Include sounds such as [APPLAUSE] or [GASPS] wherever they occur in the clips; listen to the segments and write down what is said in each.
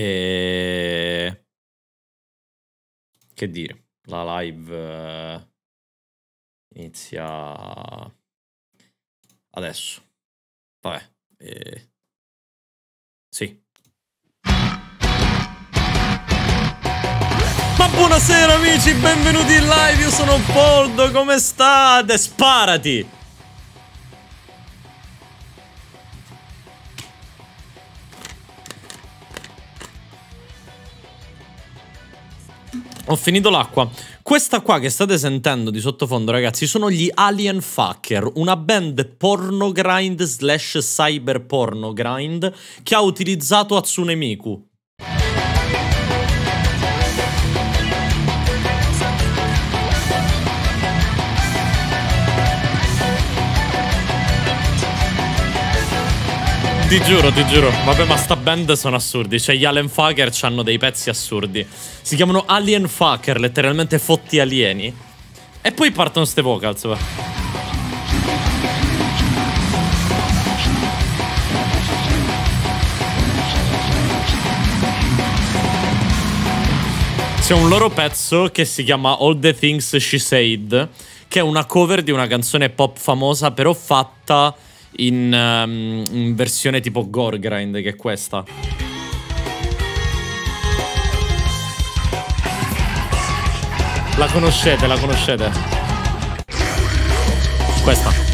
E... Che dire, la live eh, inizia adesso. Vabbè. E... Sì. Ma buonasera amici, benvenuti in live, io sono Poldo, come state? Sparati! Ho finito l'acqua. Questa qua che state sentendo di sottofondo, ragazzi, sono gli Alien Fucker, una band pornogrind slash cyber pornogrind che ha utilizzato Atsune Miku. Ti giuro, ti giuro. Vabbè, ma sta band sono assurdi. Cioè, gli Alien Fucker hanno dei pezzi assurdi. Si chiamano Alien Fucker, letteralmente fotti alieni. E poi partono ste vocals. Va. C'è un loro pezzo che si chiama All the Things She Said, che è una cover di una canzone pop famosa, però fatta in, um, in versione tipo gore grind che è questa. La conoscete, la conoscete. Questa.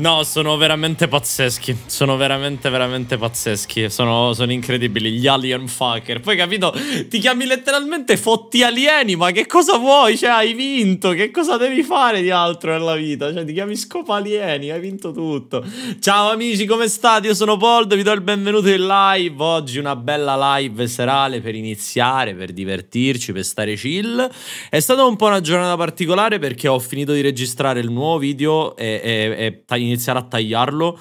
No, sono veramente pazzeschi. Sono veramente, veramente pazzeschi. Sono, sono, incredibili. Gli alien fucker. Poi, capito, ti chiami letteralmente fotti alieni. Ma che cosa vuoi? Cioè, hai vinto. Che cosa devi fare di altro nella vita? Cioè, ti chiami scopa alieni. Hai vinto tutto. Ciao, amici, come state? Io sono Poldo. Vi do il benvenuto in live. Oggi una bella live serale per iniziare, per divertirci, per stare chill. È stata un po' una giornata particolare perché ho finito di registrare il nuovo video e, e, e iniziare a tagliarlo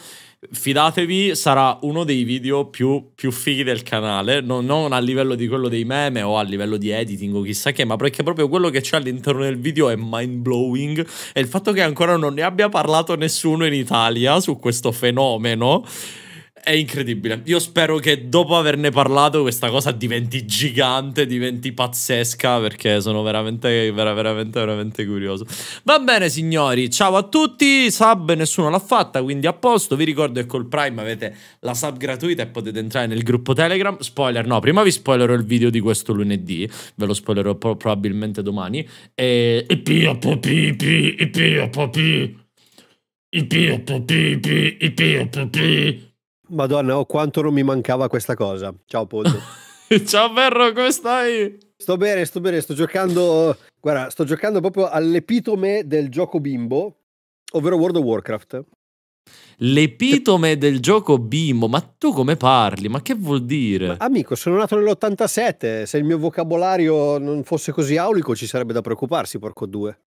fidatevi, sarà uno dei video più, più fighi del canale, no, non a livello di quello dei meme o a livello di editing o chissà che, ma perché proprio quello che c'è all'interno del video è mind blowing e il fatto che ancora non ne abbia parlato nessuno in Italia su questo fenomeno è incredibile. Io spero che dopo averne parlato questa cosa diventi gigante, diventi pazzesca, perché sono veramente, veramente, veramente curioso. Va bene, signori. Ciao a tutti. Sub nessuno l'ha fatta, quindi a posto. Vi ricordo che col Prime avete la sub gratuita e potete entrare nel gruppo Telegram. Spoiler, no, prima vi spoilerò il video di questo lunedì. Ve lo spoilerò pro probabilmente domani. E... Ipio, popi, ipio, popi. Ipio, popi, ipio, popi. Madonna, oh, quanto non mi mancava questa cosa. Ciao Poldo. [LAUGHS] Ciao Ferro, come stai? Sto bene, sto bene, sto giocando... Guarda, sto giocando proprio all'epitome del gioco bimbo, ovvero World of Warcraft. L'epitome del gioco bimbo, ma tu come parli? Ma che vuol dire? Ma amico, sono nato nell'87, se il mio vocabolario non fosse così aulico ci sarebbe da preoccuparsi, porco due.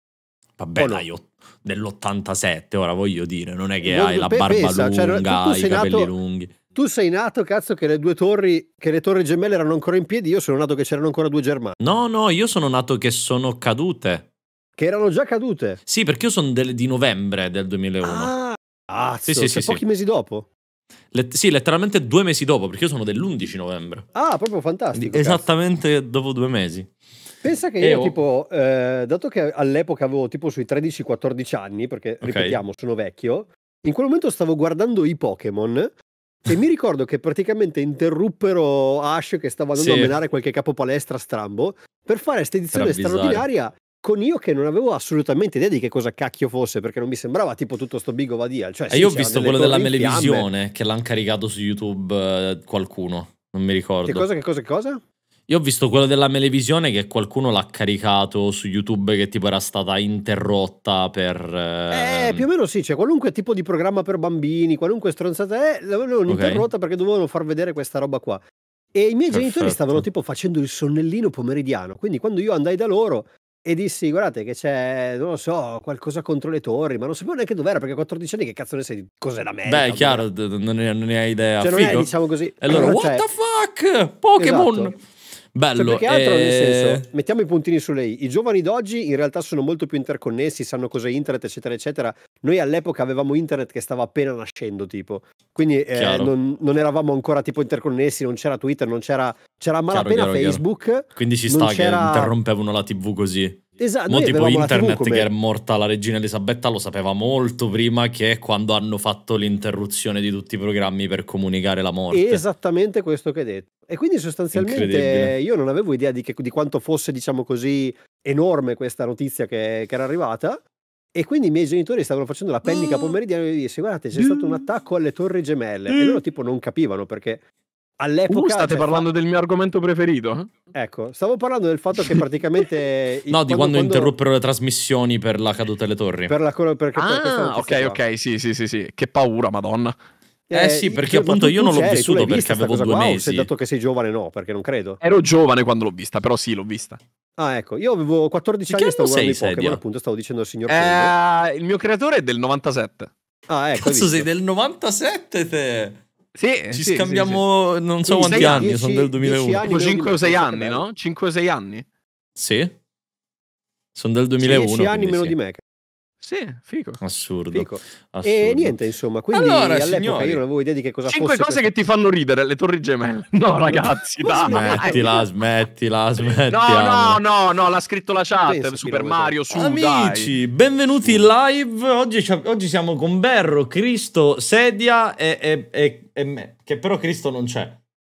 Vabbè, dai, no. dell'87, ora voglio dire, non è che non hai la barba pensa, cioè, lunga, cioè, i capelli nato, lunghi. Tu sei nato, cazzo, che le due torri, che le torri gemelle erano ancora in piedi, io sono nato che c'erano ancora due Germani. No, no, io sono nato che sono cadute. Che erano già cadute? Sì, perché io sono del, di novembre del 2001. Ah, cazzo, sì, sì, sì, cioè, pochi sì. mesi dopo. Let sì, letteralmente due mesi dopo, perché io sono dell'11 novembre. Ah, proprio fantastico. Esattamente dopo due mesi. Pensa che io, ho... tipo, eh, dato che all'epoca avevo tipo sui 13-14 anni, perché okay. ripetiamo, sono vecchio, in quel momento stavo guardando i Pokémon e mi ricordo che praticamente interruppero Ash che stava andando sì. a menare qualche capo palestra strambo per fare questa edizione straordinaria con io che non avevo assolutamente idea di che cosa cacchio fosse perché non mi sembrava tipo tutto sto Big vadia. Cioè, eh, sì, io ho visto quello della televisione che l'hanno caricato su YouTube eh, qualcuno, non mi ricordo. Che cosa, che cosa, che cosa? Io ho visto quello della melevisione che qualcuno l'ha caricato su YouTube che tipo era stata interrotta per... Eh, eh più o meno sì, cioè qualunque tipo di programma per bambini, qualunque stronzata eh, l'avevano okay. interrotta perché dovevano far vedere questa roba qua. E i miei Perfetto. genitori stavano tipo facendo il sonnellino pomeridiano, quindi quando io andai da loro e dissi guardate che c'è, non lo so, qualcosa contro le torri, ma non sapevo neanche dov'era perché a 14 anni che cazzo ne sei, cos'è la merda. Beh, chiaro, non ne, non ne hai idea. Cioè, non Figo. è, diciamo così. E allora, cioè, the fuck? Pokémon! Esatto. Cioè, Bello. Cioè, altro, nel eh, senso, mettiamo i puntini su lei. I giovani d'oggi in realtà sono molto più interconnessi, sanno cos'è internet, eccetera, eccetera. Noi all'epoca avevamo internet che stava appena nascendo, tipo. Quindi eh, non, non, eravamo ancora tipo interconnessi, non c'era Twitter, non c'era, c'era malapena chiaro, chiaro, Facebook. Chiaro. Quindi ci sta che interrompevano la TV così. Esatto, Mo eh, tipo internet come... che è morta la regina Elisabetta lo sapeva molto prima che quando hanno fatto l'interruzione di tutti i programmi per comunicare la morte. Esattamente questo che hai detto. E quindi sostanzialmente io non avevo idea di, che, di, quanto fosse, diciamo così, enorme questa notizia che, che era arrivata. E quindi i miei genitori stavano facendo la pennica ah. pomeridiana e mi disse: Guardate, c'è stato un attacco alle Torri Gemelle. E loro, tipo, non capivano perché all'epoca. Uh, state parlando fa... del mio argomento preferito. Eh? Ecco, stavo parlando del fatto che praticamente. [LAUGHS] no, quando, di quando, quando, interruppero le trasmissioni per la caduta delle torri. Per la per, per Ah, ok, ok, sì, sì, sì, sì. Che paura, madonna. Eh, eh sì, perché cioè, io, appunto io non l'ho vissuto perché avevo due qua, mesi. Sei dato che sei giovane, no, perché non credo. Ero giovane quando l'ho vista, però sì, l'ho vista. Ah, ecco, io avevo 14 anni e stavo guardando i Pokémon, appunto, stavo dicendo al signor eh, Il mio creatore è del 97. Ah, ecco. Cazzo, sei del 97 te! Sì, ci sì, scambiamo sì, sì. non so quanti anni, dieci, sono del 2001. 5 o 6 anni, no? 5 o 6 anni? Sì. Sono del 2001. 10 anni meno di me. Sì, figo. Assurdo. Fico. Assurdo. E niente, insomma, quindi allora, all'epoca signori, io non avevo idea di che cosa cinque fosse. Cinque cose che ti fanno ridere, le torri gemelle. [LAUGHS] No, ragazzi, dai. smettila, smettila, smettila. [LAUGHS] No, no, no, no, l'ha scritto la chat, Penso Super Mario, su, Amici, dai. benvenuti in live. Oggi, oggi, siamo con Berro, Cristo, Sedia e, e, e, e me, che però Cristo non c'è.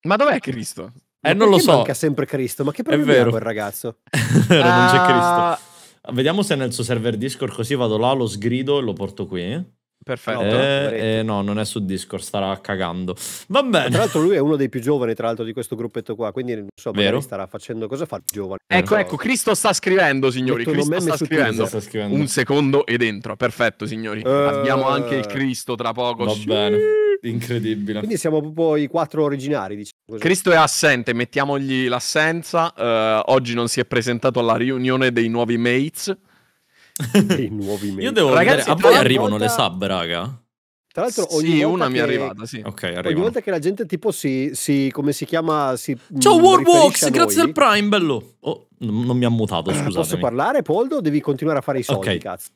Ma dov'è Cristo? Eh, non lo so. manca sempre Cristo? Ma che problema ha quel ragazzo? [LAUGHS] non c'è ah, Cristo. Vediamo se nel suo server Discord così vado là, lo sgrido e lo porto qui. Perfetto. Eh, eh, no, non è su Discord, starà cagando. Va bene. Tra l'altro lui è uno dei più giovani, tra l'altro, di questo gruppetto qua, quindi non so, Vero? starà facendo cosa fa il giovane. Ecco, so. ecco, Cristo sta scrivendo, signori. Cristo sta scrivendo. sta scrivendo. Un secondo e dentro. Perfetto, signori. Uh... Abbiamo anche il Cristo tra poco. Va sì. bene. Incredibile. Quindi siamo proprio i quattro originari, diciamo. Così. Cristo è assente, mettiamogli l'assenza. Uh, oggi non si è presentato alla riunione dei nuovi mates dei [LAUGHS] nuovi meme. Io devo Ragazzi, vedere, a voi arrivano volta... le sub, raga? Tra l'altro, ogni sì, una che... mi è arrivata, sì. Ok, arriva. Ogni volta che la gente tipo si, si come si chiama, si mm, Ciao Warbox, grazie al Prime, bello. Oh, non mi ha mutato, scusate. Eh, posso parlare, Poldo? Devi continuare a fare i soldi, okay. cazzo.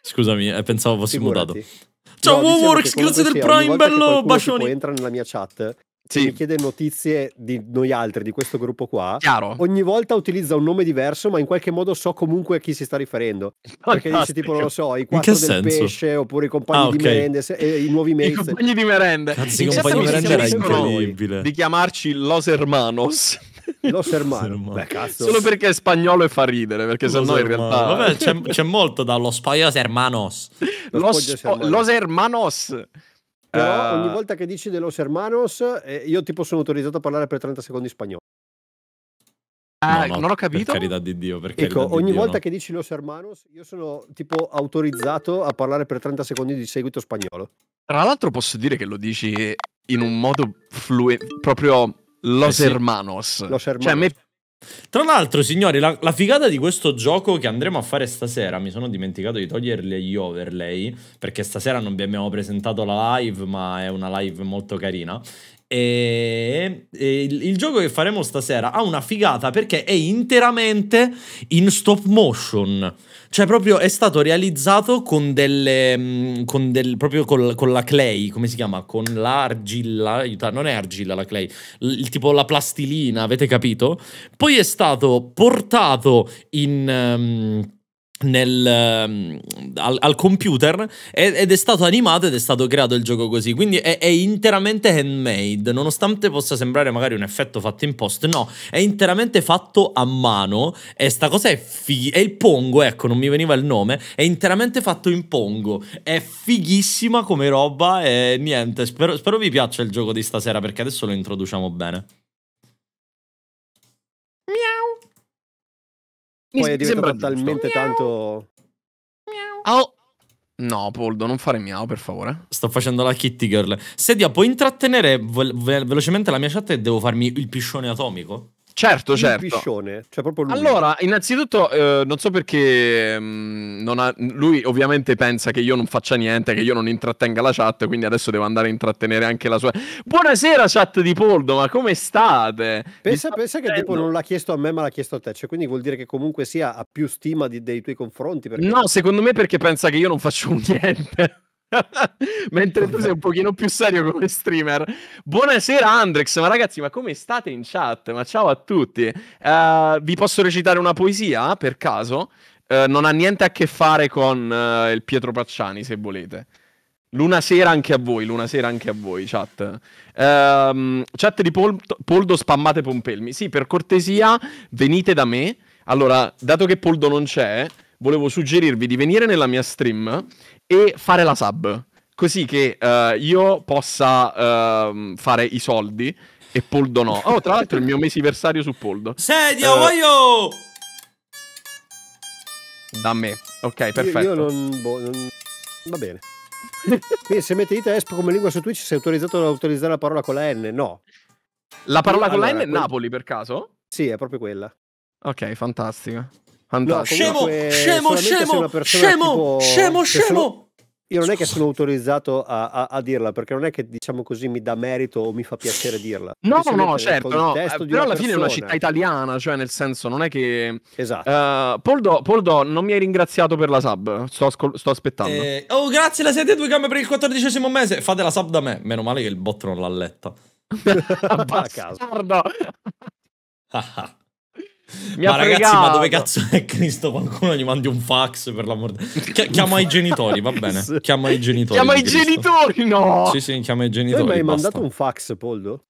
Scusami, eh, pensavo fossi Figurati. mutato. Ciao no, Warworks, diciamo grazie del Prime, bello, bacioni. Poi entra nella mia chat sì. mi chiede notizie di noi altri, di questo gruppo qua, Chiaro. ogni volta utilizza un nome diverso, ma in qualche modo so comunque a chi si sta riferendo. Perché dice tipo, non lo so, i quattro del senso? pesce, oppure i compagni ah, okay. di merende, se, eh, i nuovi mates. I compagni di merende. Anzi, i cioè, compagni di merende era incredibile. Di chiamarci [LAUGHS] Los Hermanos. Los Hermanos. Beh, cazzo. Solo perché è spagnolo e fa ridere, perché Los sennò in realtà... Vabbè, c'è, molto dallo Los Hermanos. Los, Los Hermanos. Però eh. ogni volta che dici de Los Hermanos, eh, io tipo sono autorizzato a parlare per 30 secondi spagnolo. Ah, no, no, non ho capito. Per carità di Dio, perché ecco, di ogni Dio, volta no. che dici Los Hermanos, io sono tipo autorizzato a parlare per 30 secondi di seguito spagnolo. Tra l'altro posso dire che lo dici in un modo fluente, proprio Los eh sì. Hermanos. Los Hermanos. Cioè, a me tra l'altro, signori, la, la, figata di questo gioco che andremo a fare stasera, mi sono dimenticato di toglierle gli overlay, perché stasera non vi abbiamo presentato la live, ma è una live molto carina, e, e il, il, gioco che faremo stasera ha una figata perché è interamente in stop motion. Cioè, proprio è stato realizzato con delle. Mm, con del, proprio col, con la clay, come si chiama? Con l'argilla. Aiuta, non è argilla la clay, il, tipo la plastilina, avete capito? Poi è stato portato in. Um, nel, ehm, al, al, computer ed è stato animato ed è stato creato il gioco così quindi è, è, interamente handmade nonostante possa sembrare magari un effetto fatto in post no è interamente fatto a mano e sta cosa è fighi è il pongo ecco non mi veniva il nome è interamente fatto in pongo è fighissima come roba e niente spero, spero vi piaccia il gioco di stasera perché adesso lo introduciamo bene Poi Mi è diventato talmente miau. tanto... Miau. No, Poldo, non fare miau, per favore. Sto facendo la kitty girl. Sedia, puoi intrattenere ve velocemente la mia chat e devo farmi il piscione atomico? Certo, certo. Piscione, cioè allora, innanzitutto, eh, non so perché mh, mm, non ha, lui ovviamente pensa che io non faccia niente, che io non intrattenga la chat, quindi adesso devo andare a intrattenere anche la sua... Buonasera chat di Poldo, ma come state? Pensa, pensa che tipo non l'ha chiesto a me, ma l'ha chiesto a te, cioè, quindi vuol dire che comunque sia ha più stima di, dei tuoi confronti. Perché... No, secondo me perché pensa che io non faccio [LAUGHS] niente. [LAUGHS] Mentre tu sei un pochino più serio come streamer. Buonasera Andrex, ma ragazzi, ma come state in chat? Ma ciao a tutti. Uh, vi posso recitare una poesia, per caso? Uh, non ha niente a che fare con uh, il Pietro Pacciani, se volete. Luna sera anche a voi, luna sera anche a voi, chat. Um, chat di Pol- Poldo, spammate Pompelmi. Sì, per cortesia, venite da me. Allora, dato che Poldo non c'è, volevo suggerirvi di venire nella mia stream e fare la sub, così che uh, io possa uh, fare i soldi e Poldo no. Oh, tra l'altro il mio mesiversario su Poldo. Sedia, uh, voglio! Da me. Ok, perfetto. Io, io non, boh, non... Va bene. [LAUGHS] Quindi se mettete Esp come lingua su Twitch sei autorizzato ad utilizzare la parola con la N? No. La parola con allora, la N è quel... Napoli per caso? Sì, è proprio quella. Ok, fantastico. Fantastico. No, comunque, scemo, eh, scemo, scemo, scemo, scemo, scemo. Io non è che sono autorizzato a, a, a, dirla, perché non è che diciamo così mi dà merito o mi fa piacere dirla. No, no, certo, no. Eh, però alla fine è una città italiana, cioè nel senso non è che... Esatto. Uh, Poldo, Poldo, non mi hai ringraziato per la sub, sto, sto aspettando. Eh, oh, grazie, la siete due gambe per il quattordicesimo mese. Fate la sub da me, meno male che il bot non l'ha letta. [LAUGHS] Bastardo! Ah, ah. Mi ma ragazzi, fregato. ma dove cazzo è Cristo? Qualcuno gli mandi un fax per l'amor di... [LAUGHS] Chiama i genitori, va bene. Chiama i genitori. Chiama i Cristo. genitori, no! Sì, sì, chiama i genitori. Ma hai mandato un fax, Poldo?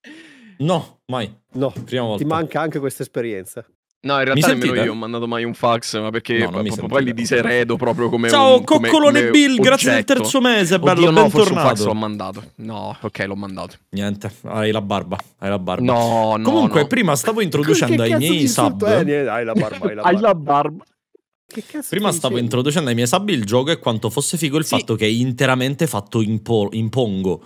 No, mai. No, prima volta. Ti manca anche questa esperienza. No, in realtà nemmeno io ho mandato mai un fax, ma perché no, poi, li diseredo proprio come Ciao, un, coccolone come, Bill, oggetto. grazie del terzo mese, bello, Oddio, bentornato. No, forse un fax l'ho mandato. No, ok, l'ho mandato. Niente, hai la barba, hai la barba. No, no, Comunque, no. prima stavo introducendo ai miei sub... Eh, hai la barba, hai la barba. hai la barba. Che cazzo Prima stavo dicevi? introducendo ai miei sub il gioco e quanto fosse figo il sì. fatto che è interamente fatto in, po- in Pongo.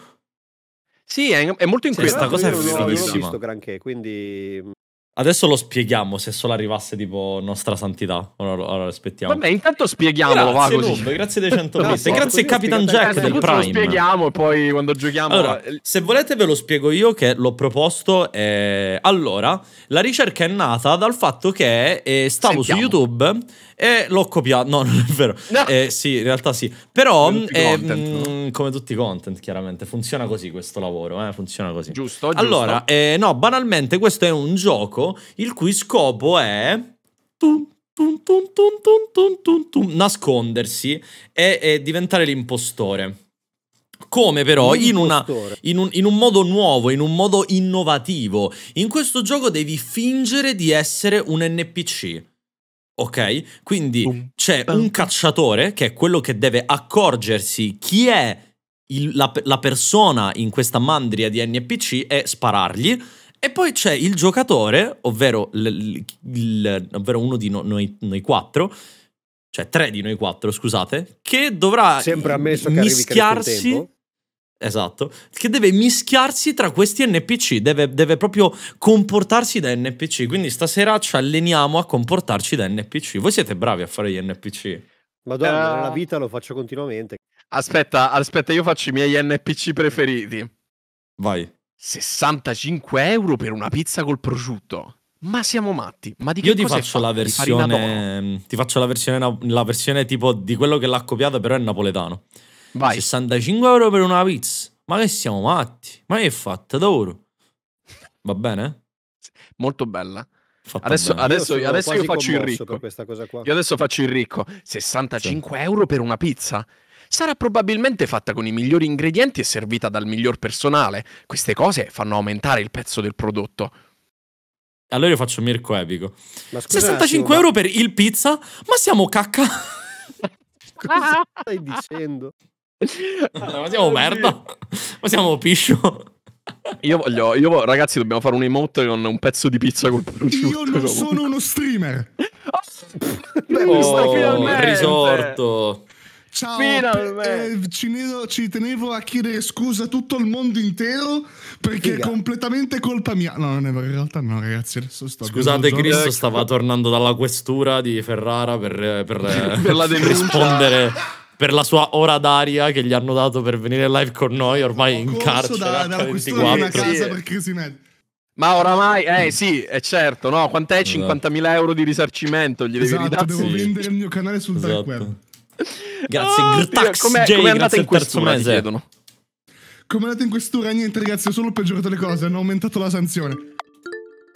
Sì, è, è molto inquietante. Sì, questa cosa è fighissima. Non ho visto granché, quindi Adesso lo spieghiamo se solo arrivasse tipo Nostra Santità. Allora, ora aspettiamo. Vabbè, intanto spieghiamolo. Grazie, va così. Lube, grazie dei 100 bit. [LAUGHS] grazie Capitan Jack eh, del Prime. Lo spieghiamo e poi quando giochiamo. Allora, se volete, ve lo spiego io che l'ho proposto. Eh... Allora, la ricerca è nata dal fatto che eh, stavo Sentiamo. su YouTube e l'ho copiato. No, [LAUGHS] non è vero. No. Eh, sì, in realtà sì. Però, come mm, tutti, content, mh, ehm, no? come tutti, i content, chiaramente funziona così questo lavoro. Eh, funziona così. Giusto. giusto. Allora, eh, no, banalmente, questo è un gioco il cui scopo è nascondersi e, e diventare l'impostore. Come però in, una, in, un, in, un, modo nuovo, in un modo innovativo. In questo gioco devi fingere di essere un NPC. Ok? Quindi c'è un cacciatore che è quello che deve accorgersi chi è il, la, la persona in questa mandria di NPC e sparargli e poi c'è il giocatore, ovvero, l, l, ovvero uno di no, noi, noi, quattro, cioè tre di noi quattro, scusate, che dovrà mischiarsi. Esatto, che deve mischiarsi tra questi NPC, deve, deve, proprio comportarsi da NPC. Quindi stasera ci alleniamo a comportarci da NPC. Voi siete bravi a fare gli NPC. Madonna, uh... nella vita lo faccio continuamente. Aspetta, aspetta, io faccio i miei NPC preferiti. Vai. 65 euro per una pizza col prosciutto. Ma siamo matti. Ma di che Io ehm, ti faccio, la versione, ti faccio la versione. la versione tipo di quello che l'ha copiata, però è napoletano. Vai. 65 euro per una pizza. Ma che siamo matti? Ma che è fatta d'oro? Va bene? Molto bella. Fatta adesso, bene. adesso, io, adesso io faccio il ricco. Io adesso faccio il ricco. 65 sì. euro per una pizza? sarà probabilmente fatta con i migliori ingredienti e servita dal miglior personale. Queste cose fanno aumentare il pezzo del prodotto. Allora io faccio Mirko Epico. 65 euro per il pizza? Ma siamo cacca. Cosa stai dicendo? ma siamo merda. Ma siamo piscio. Io voglio, io, ragazzi, dobbiamo fare un emote con un pezzo di pizza col prosciutto. Io non sono uno streamer. oh, oh risorto. Ciao, eh, ci, nero, ci, tenevo a chiedere scusa a tutto il mondo intero perché Figa. è completamente colpa mia. No, non è vero, in realtà no, ragazzi. Adesso sto Scusate, Cristo ecco. stava tornando dalla questura di Ferrara per, per, per la rispondere per la sua ora d'aria che gli hanno dato per venire live con noi, ormai in carcere. Da, dalla questura di una casa per Crisinelli. Ma oramai, eh mm. sì, è certo, no? Quant'è 50.000 esatto. euro di risarcimento? Gli esatto, devi esatto, devo vendere il mio canale sul esatto. dark web. Grazie, oh, ah, Grtax come è andata in questo mese? Chiedono. Come è andata in quest'ora? Niente, ragazzi, ho solo peggiorato le cose. Hanno aumentato la sanzione.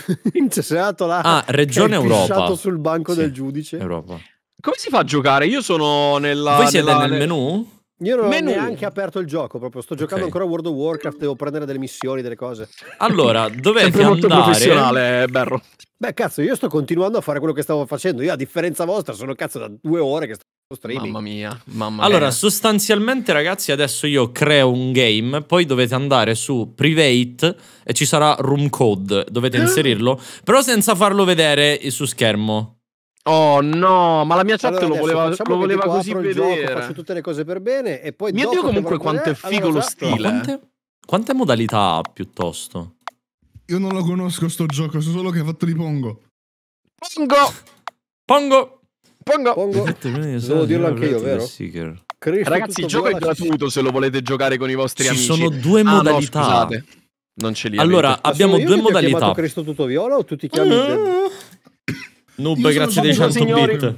[LAUGHS] Incessato la. Ah, regione Europa. sul banco sì, del giudice. Europa. Come si fa a giocare? Io sono nella. Voi siete nella... nel menu? Io non menu. ho neanche aperto il gioco, proprio sto giocando okay. ancora World of Warcraft, devo prendere delle missioni, delle cose. Allora, [LAUGHS] dovete molto andare... professionale, Berro. Beh, cazzo, io sto continuando a fare quello che stavo facendo. Io, a differenza vostra, sono cazzo da due ore che sto Streaming. Mamma mia, mamma Allora, mia. sostanzialmente, ragazzi, adesso io creo un game, poi dovete andare su private e ci sarà room code, dovete [GASPS] inserirlo, però senza farlo vedere su schermo. Oh no, ma la mia chat allora, lo voleva, lo voleva così vedere. Gioco, faccio tutte le cose per bene e poi... Mio Dio comunque quanto è figo allora, lo stile. Esatto. Quante, quante modalità ha piuttosto? Io non lo conosco sto gioco, so solo che ha fatto di Pongo. Pongo! Pongo! Pongo. Pongo. Esatto, Devo dirlo anche io, vero? Ragazzi, il gioco è gratuito se lo volete giocare con i vostri Ci amici. Ci sono due modalità. Ah, no, scusate. Non ce li avete. Allora, abbiamo due modalità. Ti chiamato Cristo tutto viola o tu ti chiami uh, Noob, grazie dei 100 signori. bit.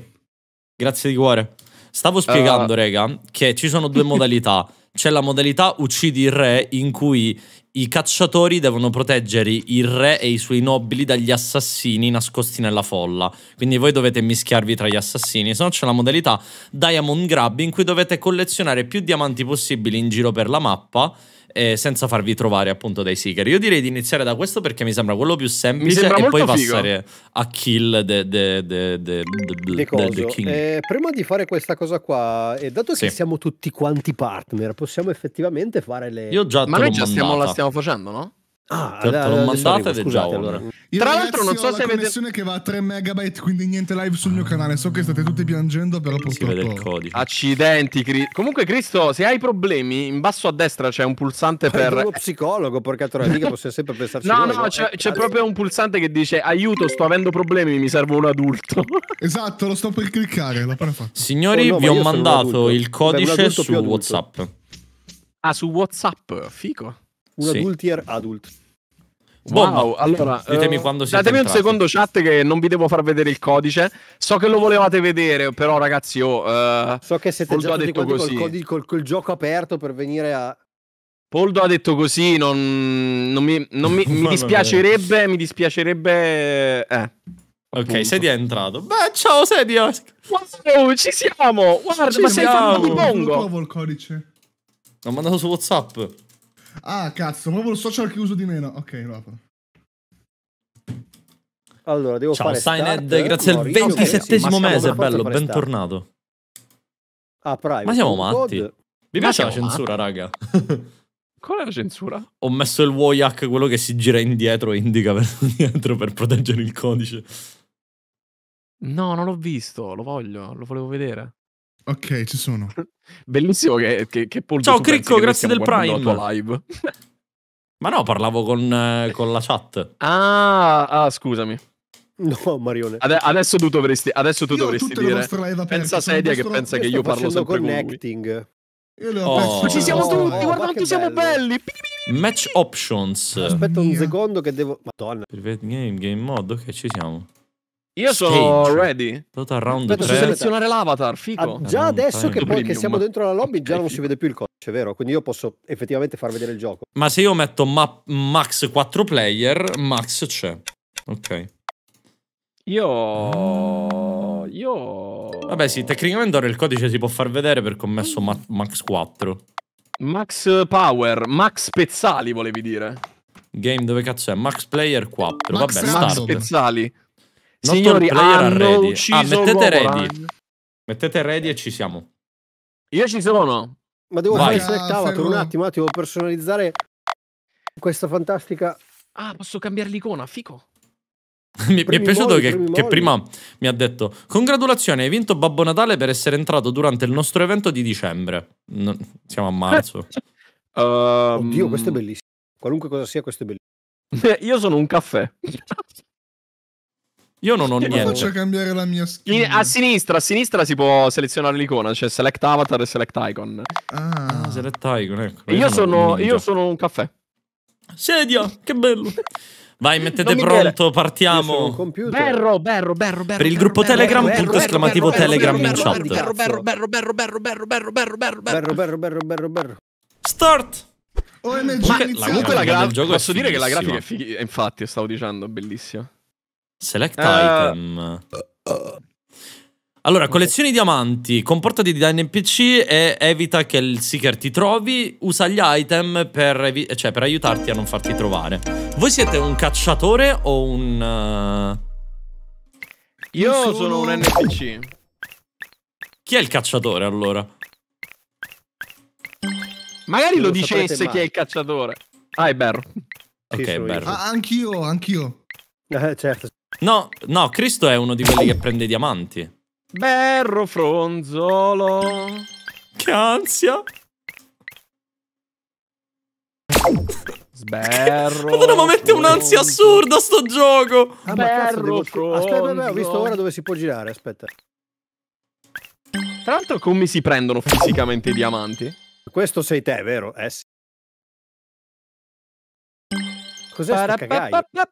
Grazie di cuore. Stavo ah. spiegando, uh, rega, che ci sono due modalità. C'è la modalità uccidi il re in cui i cacciatori devono proteggere il re e i suoi nobili dagli assassini nascosti nella folla. Quindi voi dovete mischiarvi tra gli assassini. Se no c'è la modalità Diamond Grab in cui dovete collezionare più diamanti possibili in giro per la mappa eh, senza farvi trovare appunto dai seeker. Io direi di iniziare da questo perché mi sembra quello più semplice e poi passare figo. a kill the king. Eh, prima di fare questa cosa qua, e dato sì. che siamo tutti quanti partner, possiamo effettivamente fare le... Io già Ma noi già stiamo, la stiamo facendo, no? Ah, te, te eh, non eh, mandata ed è già allora. Io Tra l'altro non so la se avete... connessione che va a 3 megabyte, quindi niente live sul mio canale. So che state tutti piangendo, però purtroppo... Si vede il codice. Accidenti, Cri... Comunque, Cristo, se hai problemi, in basso a destra c'è un pulsante per... Per uno psicologo, porca troia, possiamo sempre pensarci No, no, c'è, proprio un pulsante che dice aiuto, sto avendo problemi, mi serve un adulto. [LAUGHS] esatto, lo sto per cliccare, l'ho appena fatto. Signori, oh, no, vi ho mandato il codice su WhatsApp. Ah, su WhatsApp, fico. Un sì. adultier adult. Wow, allora, ditemi uh, quando siete datemi entrati. un secondo chat che non vi devo far vedere il codice. So che lo volevate vedere, però ragazzi, io uh, so che siete Poldo già detto così. Col, col, col, col, gioco aperto per venire a Poldo ha detto così, non, non, mi, non mi, [LAUGHS] mi, dispiacerebbe, mi dispiacerebbe eh. Ok, Sedia è entrato. Beh, ciao Sedia. Eh. Wow, ci siamo. Guarda, ci ma siamo. sei fanno di Bongo. Non trovo il codice. L'ho mandato su WhatsApp. Ah, cazzo, ma lo social che uso di meno. Ok, allora. Allora, devo Ciao, fare Signed, start, grazie eh? al 27 okay, mese, bello, bentornato. Ah, private. Ma siamo matti. God. Vi piace la censura, matti. raga? [LAUGHS] Qual è la censura? Ho messo il Wojak, quello che si gira indietro e indica verso [LAUGHS] dietro per proteggere il codice. No, non l'ho visto, lo voglio, lo volevo vedere. Ok, ci sono. [LAUGHS] Bellissimo che, che, che Paul Ciao Cricco, grazie del Prime. Tua live. [LAUGHS] Ma no, parlavo con, eh, con la chat. Ah, ah, scusami. No, Marione. Ade adesso tu dovresti, adesso tu dovresti dire. Aperte, pensa sedia che pensa che io parlo sempre connecting. con lui. Oh. Ci siamo tutti, oh, guarda quanto siamo belli. Match options. Aspetta un secondo che devo... Madonna. Game, game mod, ok, ci siamo. Io sono Stage. ready. Total round Aspetta, 3. selezionare l'avatar, figo. Ah, già ah, adesso che, poi, che, siamo dentro la lobby già non si vede più il codice, vero? Quindi io posso effettivamente far vedere il gioco. Ma se io metto max 4 player, max c'è. Ok. Io... Ah. Io... Vabbè sì, tecnicamente ora il codice si può far vedere perché ho messo ma max 4. Max power, max pezzali volevi dire. Game dove cazzo è? Max player 4. Max Vabbè, Max pezzali. Signori, hanno ah, ucciso ah, mettete ready. Mettete ready e ci siamo. Io ci sono. Ma devo Vai. fare select ah, out un attimo, eh, devo personalizzare questa fantastica... Ah, posso cambiare l'icona, fico. [LAUGHS] mi, mi, è piaciuto che, che prima mi ha detto Congratulazioni, hai vinto Babbo Natale per essere entrato durante il nostro evento di dicembre. No, siamo a marzo. um... [LAUGHS] Oddio, questo è bellissimo. Qualunque cosa sia, questo è bellissimo. [LAUGHS] Io sono un caffè. Io non ho Come niente. faccio a cambiare la mia skin? In, a sinistra, a sinistra si può selezionare l'icona, c'è cioè select avatar e select icon. Ah, ah select icon, ecco. Io, io, sono, io, sono, un caffè. Sedia, che bello. Vai, mettete pronto, bere. partiamo. Berro, berro, berro, berro. Per il gruppo berro, Telegram, berro, punto berro, esclamativo Telegram in chat. Berro, berro, berro, berro, berro, berro, berro, berro, berro, berro, berro, berro, berro. Start! OMG, Ma, comunque la grafica, posso dire che la grafica è fighissima, infatti, stavo dicendo, bellissima. Select uh. item. Allora, collezioni diamanti, comportati da NPC e evita che il seeker ti trovi, usa gli item per, cioè, per aiutarti a non farti trovare. Voi siete un cacciatore o un... Uh... Io sono... sono un NPC. Chi è il cacciatore allora? Magari lo, lo dicesse chi è il cacciatore. Ah, è Berro. Sì, ok, Berro. Ah, anch'io, anch'io. Eh, certo, No, no, Cristo è uno di quelli che prende i diamanti. Berro fronzolo. Che ansia. Sberro. Madonna, ma mette un'ansia assurda sto gioco. Ah, Berro devo... Aspetta, aspetta, ho visto ora dove si può girare, aspetta. Tra l'altro come si prendono fisicamente i diamanti? Questo sei te, vero? Eh sì. Cos'è sta cagaia? Che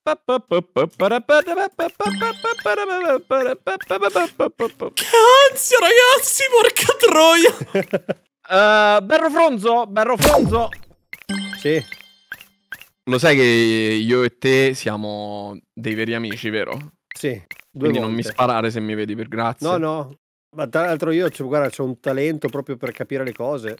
ansia ragazzi, porca troia! uh, berro fronzo, berro fronzo! Sì. Lo sai che io e te siamo dei veri amici, vero? Sì. Quindi volte. non mi sparare se mi vedi per grazia. No, no, ma tra l'altro io, cioè, guarda, c'ho un talento proprio per capire le cose.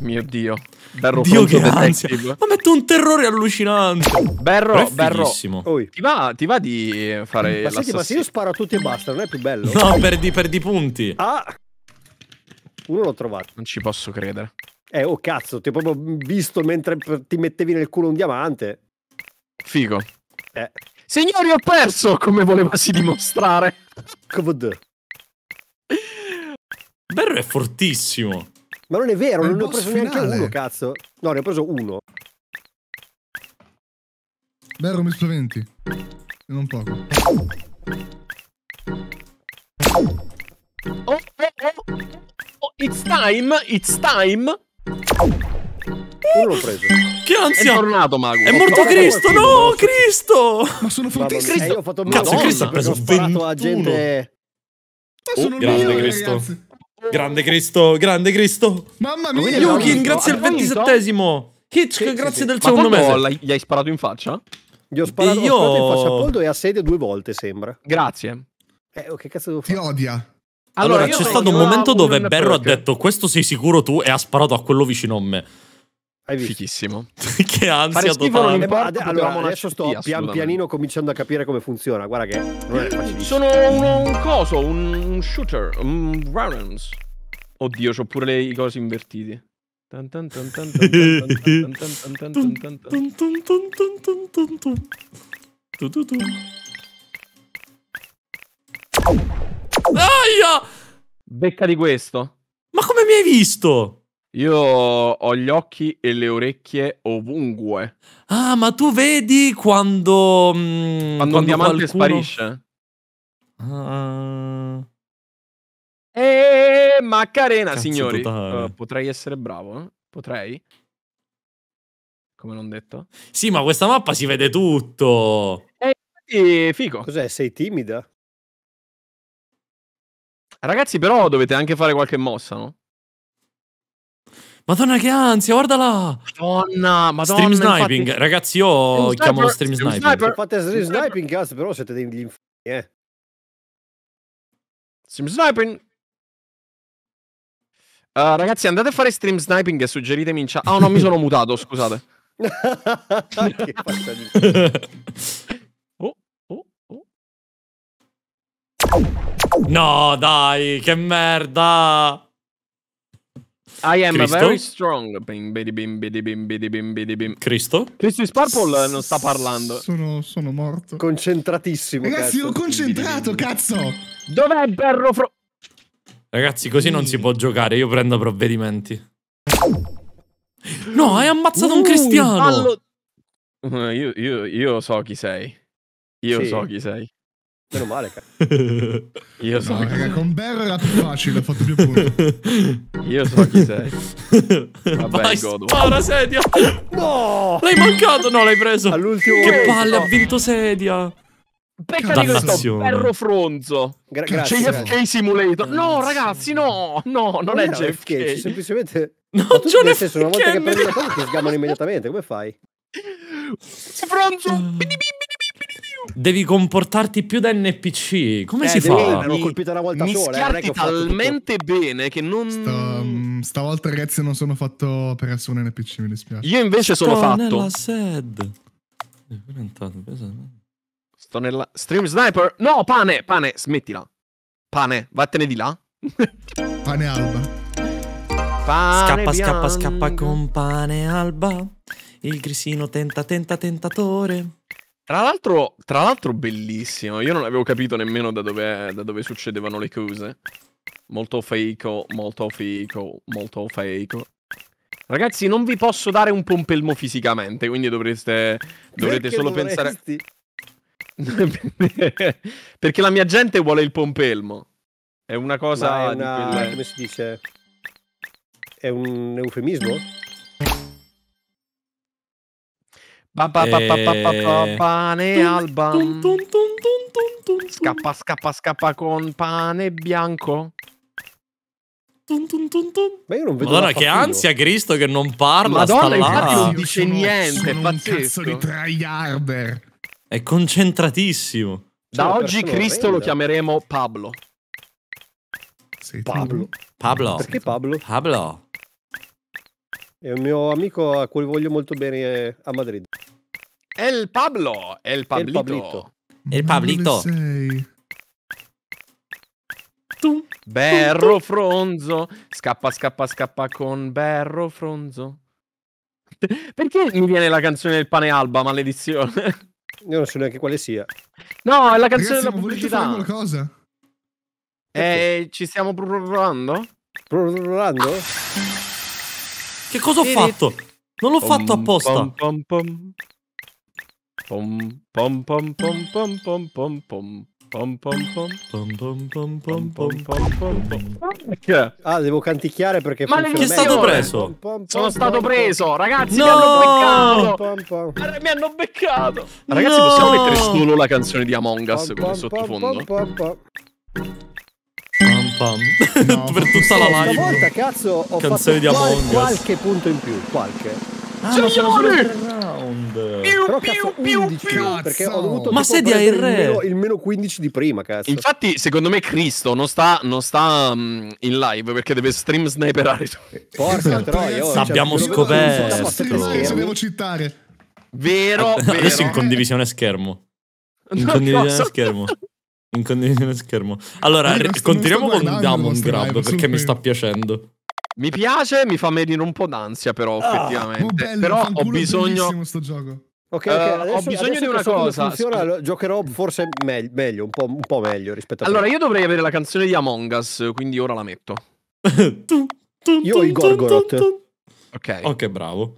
Mio Dio. Berro Dio che ansia. Ma metto un terrore allucinante. Berro, Berro. Ti va, ti va, di fare ma senti, ma se io sparo a tutti e basta, non è più bello? No, perdi, perdi punti. Ah! Uno l'ho trovato. Non ci posso credere. Eh, oh cazzo, ti ho proprio visto mentre ti mettevi nel culo un diamante. Figo. Eh. Signori, ho perso, come voleva si dimostrare. Cavd. Berro è fortissimo. Ma non è vero, è non ne ho preso finale. neanche uno, cazzo. No, ne ho preso uno. Berro mi spaventi. E non poco. Oh, oh, oh. It's time, it's time. Uno l'ho preso. Che ansia! È tornato, Mago. È morto Cristo, no, Cristo! Ma sono fortissimo. Cristo. Eh, io ho fatto Cazzo, Cristo ha preso 21. a gente... Ma oh, sono grande mio, Cristo. Ragazzi. Grande Cristo, grande Cristo. Mamma mia. Yukin, grazie al ventisettesimo. Hitch, sì, grazie sì, del secondo Ma mese. La, gli hai sparato in faccia? Gli ho sparato, io... ho sparato in faccia a Poldo e a sede due volte, sembra. Grazie. Eh, oh, che cazzo devo fare? Ti odia. Allora, allora c'è stato un momento dove Berro ha detto questo sei sicuro tu e ha sparato a quello vicino a me. Hai visto? Fichissimo. che ansia totale. Non allora, adesso sto pian pianino cominciando a capire come funziona. Guarda che non è facilissimo. Sono uno, un coso, un, un shooter, un Rarums. Oddio, c'ho pure le, i cosi invertiti. Aia! Becca di questo. Ma come mi hai visto? Io ho gli occhi e le orecchie ovunque. Ah, ma tu vedi quando... Mm, quando, quando un diamante qualcuno... sparisce? Uh... Ah. E eh, Macarena, Cazzo signori. Uh, potrei essere bravo, eh? Potrei? Come non detto? Sì, ma questa mappa si vede tutto. E figo. Cos'è? Sei timida? Ragazzi, però dovete anche fare qualche mossa, no? Madonna che ansia, guarda là. Madonna, madonna. Stream sniping, infatti... ragazzi, io stream chiamo sniper, lo stream, sniping. Sniper. Fate stream sniping, cazzo, però siete degli inf... eh. Stream sniping. Uh, ragazzi, andate a fare stream sniping e suggeritemi in chat. Ah, oh, no, mi sono mutato, scusate. [LAUGHS] che faccia di... [LAUGHS] Oh, oh, oh. No, dai, che merda! I am Cristo? very strong. Bim, bidi, bim, bidi, bim, bidi, bim, bidi, bim. Cristo? Cristo is Purple non sta parlando. Sono, sono morto. Concentratissimo. Ragazzi, cazzo. l'ho concentrato, cazzo. Dov'è Berro Fro... Ragazzi, così non si può giocare. Io prendo provvedimenti. No, hai ammazzato uh, un cristiano. Allo... Eh, io, io, io so chi sei. Io sì. so chi sei. Meno male, cara. [LAUGHS] Io so. No, raga, con Bear era più facile, ha fatto più punti. [LAUGHS] Io so chi sei. [LAUGHS] Vabbè, Vai, godo. Spara sedia. No! L'hai mancato? No, l'hai preso. All'ultimo. Che palle, ha vinto sedia. Peccato di questo perro fronzo. Gra- grazie. JFK Simulator. No, ragazzi, no. No, non, non è JFK. JFK. Semplicemente... Non c'è nessuno. senso, una volta che prendi la cosa ti sgamano immediatamente. Come fai? Fronzo. Ah. Bidi bidi devi comportarti più da NPC. Come eh, si fa? L'hanno colpito una volta mi sola. Mi eh, talmente tutto. bene che non. Sta, mm, stavolta, ragazzi, non sono fatto per essere un NPC. Mi dispiace. Io invece Sto sono fatto. Nella sad. Eh, Sto nella. Stream sniper. No, pane, pane, smettila. Pane, vattene di là. [LAUGHS] pane alba. Pane scappa, bianco. scappa, scappa con pane alba. Il grisino tenta, tenta, tentatore. Tra l'altro, tra l'altro bellissimo, io non avevo capito nemmeno da dove, da dove succedevano le cose. Molto feico, molto feico, molto feico. Ragazzi, non vi posso dare un pompelmo fisicamente, quindi dovreste, dovrete solo dovresti? pensare... [LAUGHS] Perché la mia gente vuole il pompelmo. È una cosa... È una... Quelle... Come si dice? È un eufemismo? pane alba. Scappa, scappa, scappa con pane bianco. Ma io non vedo Madonna, che ansia, Cristo, che non parla. Madonna, infatti non dice niente. È pazzesco. di tryharder. È concentratissimo. Cioè, da oggi Cristo lo chiameremo Pablo. Pablo. Pablo. Perché Pablo? Pablo. È un mio amico a cui voglio molto bene a Madrid. È il Pablo. È il Pablito. È il Pablito. Berro Fronzo. Scappa, scappa, scappa con Berro Fronzo. Perché mi viene la canzone del pane alba, maledizione? Io non so neanche quale sia. No, è la canzone Ragazzi, della pubblicità. Ma qualcosa? Eh, ci stiamo provando? Provando? Che cosa ho fatto? Non l'ho fatto apposta. Pom pom pom pom pom pom pom pom pom pom pom pom pom pom pom pom Ah, devo canticchiare perché Ma chi è stato preso? Sono stato preso, ragazzi, mi hanno beccato. Mi hanno beccato. Ragazzi, possiamo mettere solo la canzone di Among Us come sottofondo? pam. [LAUGHS] No, per tutta la live. Stavolta, cazzo, ho Canzoni fatto qual Among qualche punto in più, qualche. Ah, ma sono solo tre round. Piu, Però cazzo, più, 11, più, perché ho dovuto Ma sedia il re. Meno, il meno 15 di prima, cazzo. Infatti, secondo me Cristo non sta, non sta um, in live perché deve stream sniperare tutti. Porca esatto. troia, oh, abbiamo cioè, scoperto. Se devo citare. Vero, vero. Adesso in condivisione schermo. [LAUGHS] In no, condivisione no, schermo. [LAUGHS] In condivisione [LAUGHS] schermo. Allora, ri- continuiamo con Damon Grab perché mi sta piacendo. Mi piace, mi fa venire un po' d'ansia però, ah, effettivamente. Oh, bello, però ho bisogno... Sto gioco. Ok, eh, ok, adesso, ho bisogno di una cosa. Funziona, Scusa. giocherò forse me- meglio, un po', un po', meglio rispetto a Allora, prima. io dovrei avere la canzone di Among Us, quindi ora la metto. [LAUGHS] io ho i Gorgoroth. Ok. Ok, bravo.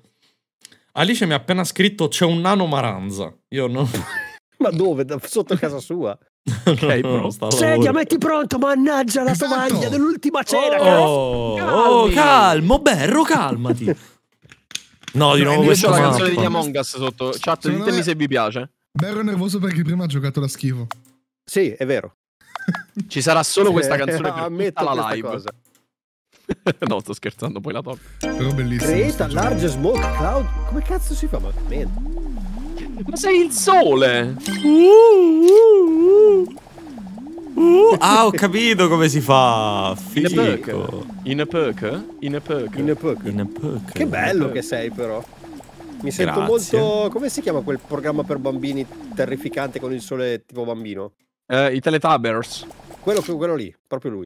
Alice mi ha appena scritto c'è un nano maranza. Io non. [LAUGHS] Ma dove? sotto casa sua? [LAUGHS] Ok, pronto. Sedia, metti pronto, mannaggia la esatto. tovaglia dell'ultima oh. cena. Oh, calmi. oh, calmo, Berro, calmati. [LAUGHS] No, di nuovo no, questa la canzone di Among Us sotto. Chat, ditemi me... se vi piace. Berro è nervoso perché prima ha giocato da schifo. Sì, è vero. [LAUGHS] Ci sarà solo eh, questa canzone eh, per ammetto la live. Cosa. no, sto scherzando, poi la tocco. Però bellissimo. Create a large smoke cloud. Come cazzo si fa? Ma veramente. Ma sei il sole! Uh, uh, ah, ho capito come si fa. Fico. In a perk. In a perk. In a perk. In a perk. In a perk. Che bello che sei però. Mi sento Grazie. molto... Come si chiama quel programma per bambini terrificante con il sole tipo bambino? Uh, I Teletubbers. Quello, quello lì, proprio lui.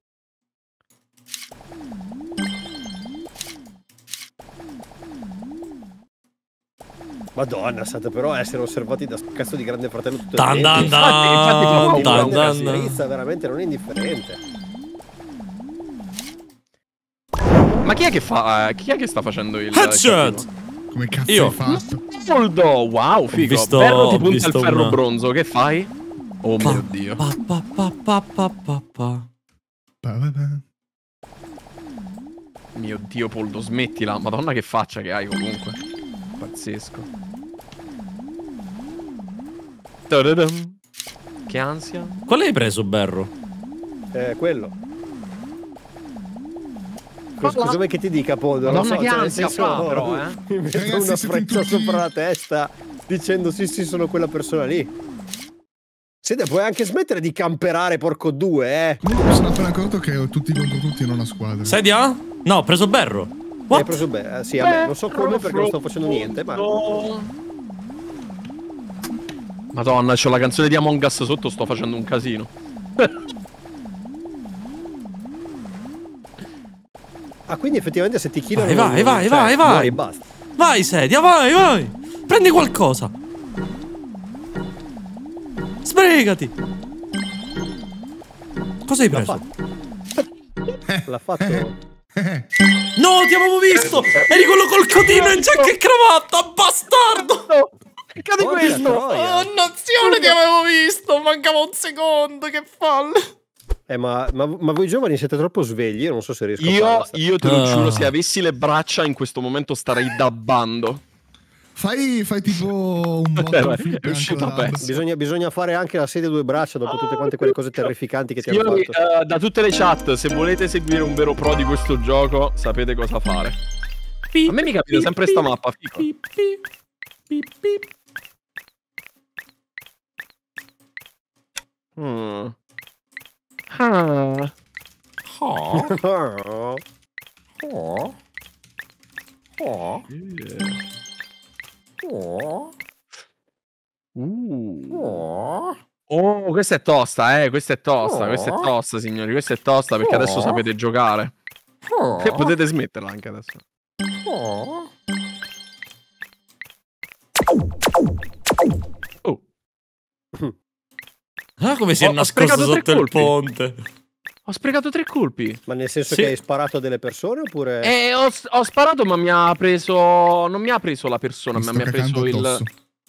Madonna, santa, però essere osservati da cazzo di grande fratello tutto dan, il tempo. Infatti, infatti, dan, dan, sinistra veramente non è indifferente. Ma chi è che fa? Eh, chi è che sta facendo il Headshot? Il Come cazzo Io. hai fatto? Soldo, wow, figo. Ho visto, Perro ti punta il ferro una... bronzo, che fai? Oh pa, mio dio. Pa, pa, pa, pa, pa, pa, pa. Pa, pa, pa. Mio dio, Poldo, smettila. Madonna che faccia che hai comunque. Pazzesco. Che ansia. Quale hai preso, Berro? Eh, quello. Cos cosa vuoi che ti dica, Pondo? Non so, che cioè, ansia senso, fa, però, [LAUGHS] eh. Mi metto Ragazzi, una freccia sopra la testa dicendo sì, sì, sono quella persona lì. Senti, puoi anche smettere di camperare, porco due, eh. Comunque mi sono appena accorto che ho tutti contro tutti in una squadra. Sedia? No, ho preso Berro. What? Hai preso Berro, eh, sì, a me. Non so come perché non sto facendo niente, ma... No. Madonna, c'ho la canzone di Among Us sotto, sto facendo un casino. ah, quindi effettivamente se ti chiedono... Vai, vai, vai, cioè, vai, vai! Vai, basta. vai, sedia, vai, vai! Prendi qualcosa! Sbrigati! Cosa hai preso? L'ha fatto... no, ti avevo visto! Eri quello col codino in giacca e cravatta, bastardo! No. Cade oh, questo! Oh, nazione che avevo visto! Mancava un secondo, che palle! Eh, ma, ma, ma, voi giovani siete troppo svegli, io non so se riesco io, a farlo. Io te lo ah. giuro, se avessi le braccia in questo momento starei dabbando. Fai, fai tipo [LAUGHS] un botto cioè, è uscito bisogna, bisogna fare anche la sedia a due braccia dopo tutte quante quelle cose terrificanti che ti hanno fatto. Uh, da tutte le chat, se volete seguire un vero pro di questo gioco, sapete cosa fare. A me mi capita sempre sta mappa, fico. Hmm. Huh. Huh. Huh. Huh. Yeah. Huh. Oh. questa è tosta, eh. Questa è tosta, oh. questa è tosta, signori. Questa è tosta perché oh. adesso sapete giocare. E potete smetterla anche adesso. Oh. Oh. Ah, come si è ho, nascosto ho sotto il ponte. Ho sprecato tre colpi. Ma nel senso sì. che hai sparato a delle persone oppure... Eh, ho, ho, sparato ma mi ha preso... Non mi ha preso la persona, mi ma mi ha preso il...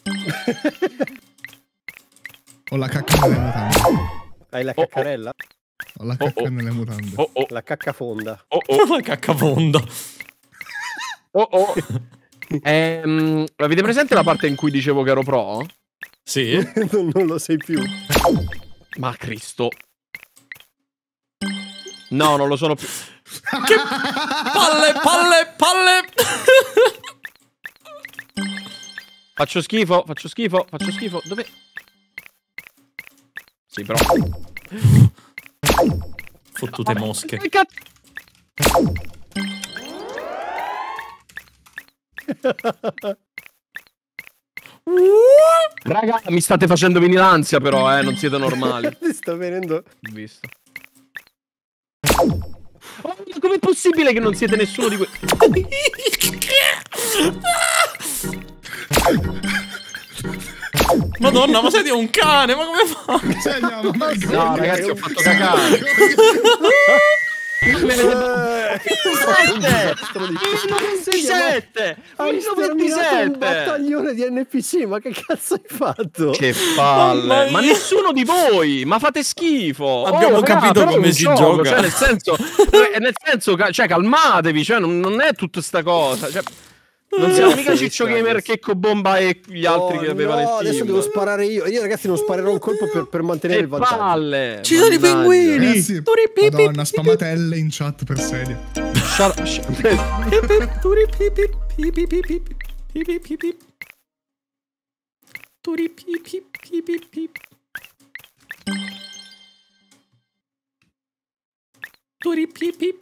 [LAUGHS] ho la cacca nelle mutande. Hai la oh, oh. caccarella? Ho la oh, cacca oh, oh. nelle mutande. Oh, oh. La cacca fonda. Oh, oh. [LAUGHS] la cacca fonda. oh, oh. ehm, avete presente la parte in cui dicevo che ero pro? Sì. [LAUGHS] non, lo sai più. Ma Cristo. No, non lo sono più. che palle, palle, palle. faccio schifo, faccio schifo, faccio schifo. Dove? Sì, però. Fottute Vabbè, mosche. Che cazzo? Raga, mi state facendo venire l'ansia però, eh, non siete normali. [LAUGHS] mi sto venendo... Ho Visto. Oh, ma com'è possibile che non siete nessuno di questi? Madonna, ma sei un cane, ma come fa? Cioè, no, ragazzi, ho fatto cagare. [LAUGHS] 27 27 battaglione di NPC ma che cazzo hai fatto che palle oh, ma, nessuno di voi ma fate schifo abbiamo oh, capito ragà, come si gioco, gioca cioè, nel senso eh, nel senso cioè calmatevi cioè non, non è tutta sta cosa cioè non siamo mica Ciccio Gamer, Checco Bomba e gli altri oh, che avevano no, il team. adesso devo sparare io. Io ragazzi non sparerò un colpo per, per mantenere che il vantaggio. palle! Ci sono i pinguini! Ragazzi, madonna, spamatelle in chat per sedia. Turi pip pip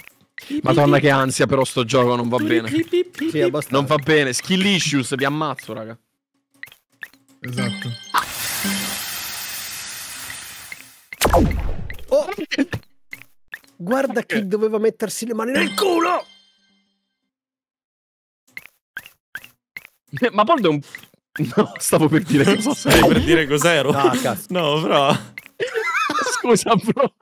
Madonna che ansia però sto gioco non va bene. Sì, non va bene. Skill issues, vi ammazzo, raga. Esatto. Oh. Guarda chi doveva mettersi le mani nel culo! Eh, ma Poldo è un... [LAUGHS] No, stavo per dire cosa sei. per dire cos'ero? No, ah, cazzo. No, però... Scusa, bro.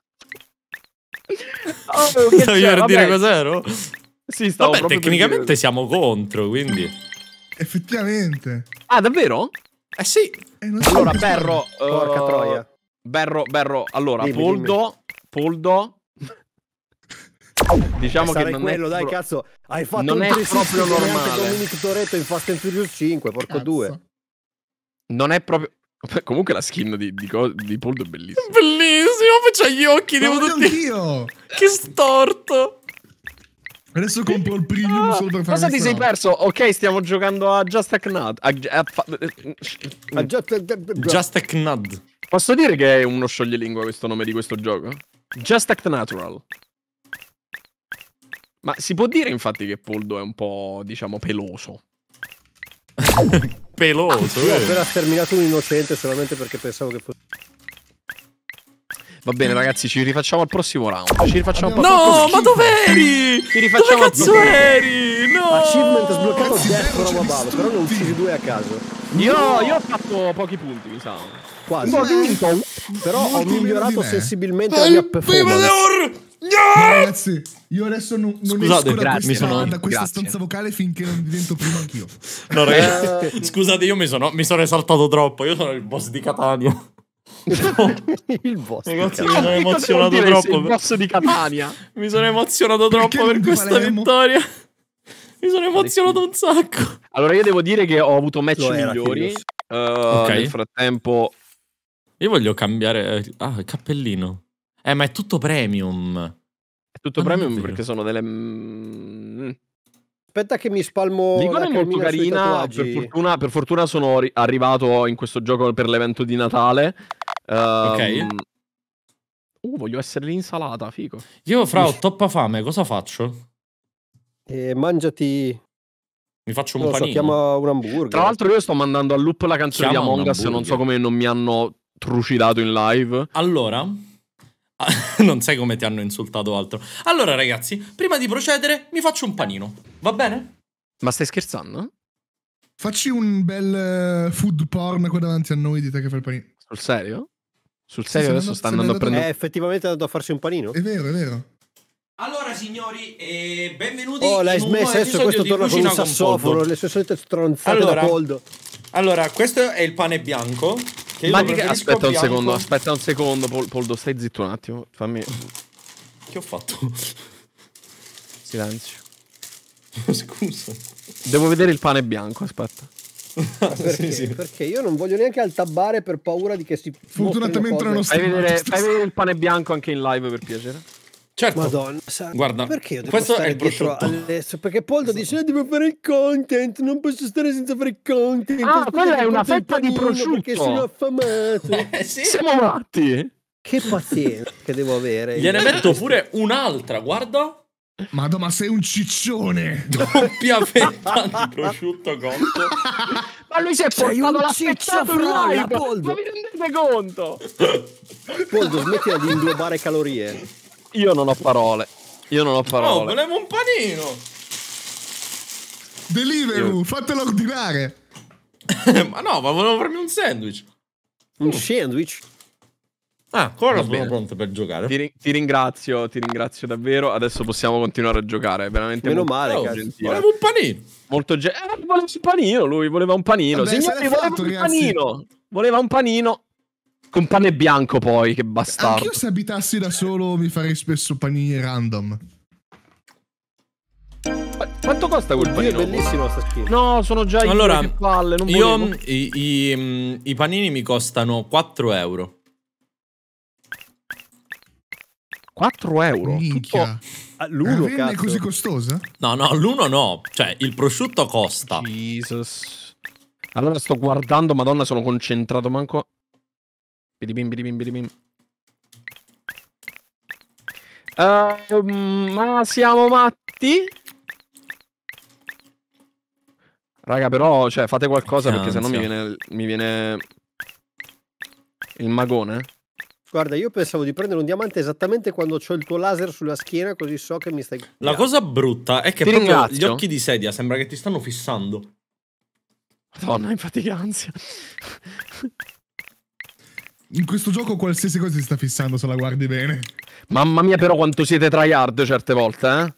Oh, [LAUGHS] Stavi cioè, per vabbè. dire cos'ero? Sì, stavo Vabbè, tecnicamente per siamo contro, quindi. Effettivamente. Ah, davvero? Eh sì. Eh, allora, Berro. Uh, troia. Berro, Berro. Allora, dimmi, Poldo. Dimmi. Poldo. [LAUGHS] diciamo che non quello, è dai cazzo, hai fatto non un è proprio [LAUGHS] normale. Dominic Toretto in Fast and Furious 5, porco cazzo. due. Non è proprio Vabbè, comunque la skin di, di, di Poldo è bellissima. Bellissimo, faccio gli occhi, devo tutti... Oddio! [LAUGHS] Che storto! Adesso compro il primo ah, solo per ah, fare Cosa ti sei perso? Ok, stiamo giocando a Just a Knad. A, a, a, Just a Knad. Posso dire che è uno scioglilingua questo nome di questo gioco? Just Act Natural. Ma si può dire infatti che Poldo è un po', diciamo, peloso. [LAUGHS] peloso. eh. ho appena sterminato un innocente solamente perché pensavo che fosse. Va bene, ragazzi, ci rifacciamo al prossimo round. Ci rifacciamo al prossimo round. No, ma dov'eri? Ci rifacciamo Dove cazzo eri? No! Achievement sbloccato Cazzi, Death from above, però ne ho uccisi due a caso. Io, io ho fatto pochi punti, mi sa. Quasi. No, però ho migliorato sensibilmente la mia performance. No! Ragazzi, io adesso non, non Scusate, esco da, grazie, mi sono, da questa stanza vocale finché non divento prima anch'io. [LAUGHS] No, ragazzi, eh, [LAUGHS] scusate, io mi sono, mi sono esaltato troppo. Io sono il boss di Catania. No. [LAUGHS] il boss ragazzi mi sono emozionato troppo il boss di Catania mi sono emozionato troppo Perché per questa Palermo? vittoria mi sono emozionato un sacco allora io devo dire che ho avuto match Lo migliori uh, okay. nel frattempo io voglio cambiare eh, ah il cappellino eh, ma è tutto premium. È tutto ma premium perché sono delle... Mm. Aspetta che mi spalmo L'icona è molto carina, per fortuna, per fortuna sono arrivato in questo gioco per l'evento di Natale. Um, ok. Uh, voglio essere l'insalata, fico. Io fra ho troppa fame, cosa faccio? Eh, mangiati mi faccio un panino. Si chiama un hamburger. Tra l'altro, io sto mandando a loop la canzone chiama di Among Us. Non so come non mi hanno trucidato in live. Allora, [LAUGHS] non sai come ti hanno insultato altro. Allora, ragazzi, prima di procedere, mi faccio un panino. Va bene? Ma stai scherzando? Facci un bel eh, food porn qua davanti a noi, di te che fai il panino. Sul serio? Sul serio adesso sta andando a prendere... Eh, effettivamente è andato a farsi un panino. È vero, è vero. Allora signori, eh, benvenuti oh, l'hai smesso adesso questo torna con un sassofono, con le sue solite stronzate allora, da poldo. Allora, questo è il pane bianco che Ma dica, aspetta un secondo, aspetta un secondo, Pol, Poldo, stai zitto un attimo, fammi... Che ho fatto? [LAUGHS] Silenzio. [LAUGHS] Scusa. Devo vedere il pane bianco, aspetta. Ah, perché? Sì, sì. perché? io non voglio neanche altabbare per paura di che si fortunatamente non sta... fai vedere il pane bianco anche in live per piacere Certo. Madonna, sa, guarda, perché io devo questo è il prosciutto. Adesso? Perché Poldo dice: Io devo fare il content, non posso stare senza fare il content. Ah, quella è una fetta di prosciutto. Perché sono affamato. [LAUGHS] Eh, sì. Siamo matti. Che pazienza che devo avere. Gliene metto pure un'altra, guarda. Madonna, ma sei un ciccione! Doppia [LAUGHS] fetta di prosciutto cotto. ma lui si è portato la fetta live! Poldo. Ma vi rendete conto? [LAUGHS] Poldo, smettila di inglobare calorie. Io non ho parole. Io non ho parole. Oh, volevo un panino. Delivery, fatelo ordinare. [LAUGHS] ma no, ma volevo farmi un sandwich. Un uh. sandwich? Ah, ancora sono bene. pronto per giocare. Ti, ti, ringrazio, ti ringrazio davvero. Adesso possiamo continuare a giocare. veramente Meno male, oh, gentile. Volevo un panino. Molto gentile. Eh, voleva un panino, lui voleva un panino. Vabbè, Signori, voleva fatto, un ragazzi. panino. Voleva un panino. Con pane bianco poi, che bastardo. Anch'io se abitassi da solo mi farei spesso panini random. quanto costa quel Oddio, panino? È bellissimo sta skin. No, sono già allora, io palle, io, i, i, i panini mi costano 4 euro. 4 euro. Ah, l'uno è così costosa? No, no, l'uno no. Cioè, il prosciutto costa. Jesus. Allora sto guardando, madonna, sono concentrato manco... Bidibim, bidibim, bidibim. Uh, ma siamo matti? Raga, però, cioè, fate qualcosa perché sennò mi viene, mi viene il magone. Guarda, io pensavo di prendere un diamante esattamente quando ho il tuo laser sulla schiena, così so che mi stai. La cosa brutta è che ti proprio ringrazio. gli occhi di sedia sembra che ti stanno fissando. Madonna, infatti, che ansia. In questo gioco qualsiasi cosa si sta fissando se la guardi bene. Mamma mia, però quanto siete tryhard certe volte, eh?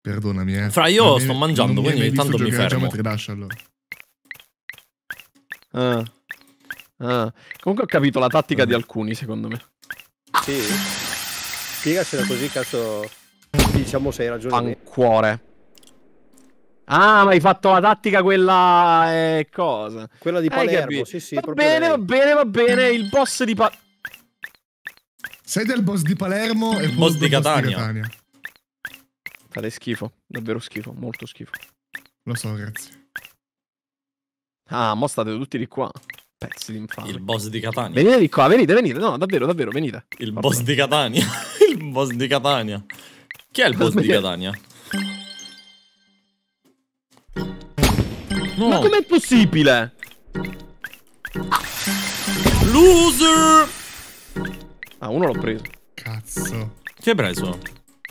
Perdonami, eh. Fra io non sto mi, mangiando, quindi intanto mi fermo. Dash, allora. ah. Ah. Comunque ho capito la tattica ah. di alcuni, secondo me. Sì. Spiegacela così, cazzo. Diciamo se hai ragione. An cuore. Ah, ma hai fatto la tattica quella eh, cosa? Quella di Palermo, sì, sì, va bene, lei. va bene, va bene, il boss di Palermo. Sei del boss di Palermo e il boss di Catania. Boss di Catania. Fate schifo, davvero schifo, molto schifo. Lo so, grazie. Ah, mo state tutti di qua. Pezzi di infame. Il boss di Catania. Venite di qua, venite, venite. No, davvero, davvero, venite. Il Vabbè. boss di Catania. [LAUGHS] il boss di Catania. Chi è il boss di Catania? No. Ma com'è possibile? Loser! Ah, uno l'ho preso. Cazzo. Chi hai preso?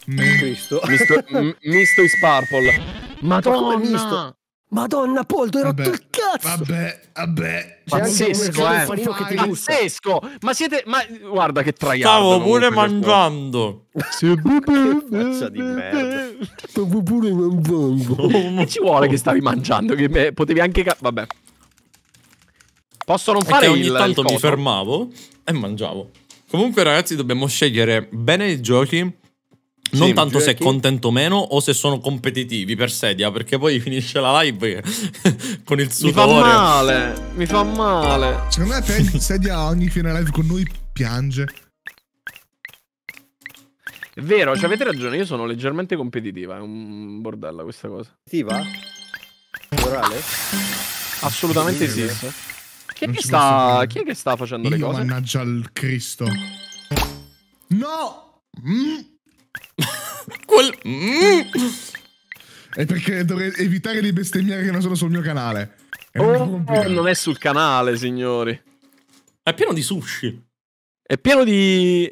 Me. Cristo. Misto, [LAUGHS] misto e purple. Madonna! Ma come misto? Madonna, Poldo, hai rotto il cazzo! Vabbè, vabbè. Pazzesco, eh. Pazzesco! Ma siete... Ma guarda che traiato. Stavo pure mangiando. Sì, [LAUGHS] Cazzo di merda. Stavo pure mangiando. Che [LAUGHS] ci vuole che stavi mangiando? Che potevi anche... Vabbè. Posso non fare ogni il, tanto il mi fermavo e mangiavo. Comunque, ragazzi, dobbiamo scegliere bene i giochi non sì, tanto se è contento o meno o se sono competitivi per sedia, perché poi [LAUGHS] finisce la live [LAUGHS] con il sudore. Mi fa male, mi fa male. Secondo me te, sedia ogni fine live con noi piange. È vero, cioè avete ragione, io sono leggermente competitiva, è un bordello questa cosa. Ti va? Morale? Assolutamente sì. Chi è, che sta... Chi è che sta facendo io, le cose? Mannaggia al Cristo. No! Mm. Quel... Mm. È perché dovrei evitare di bestemmiare che non sono sul mio canale. È oh, non è sul canale, signori. È pieno di sushi. È pieno di...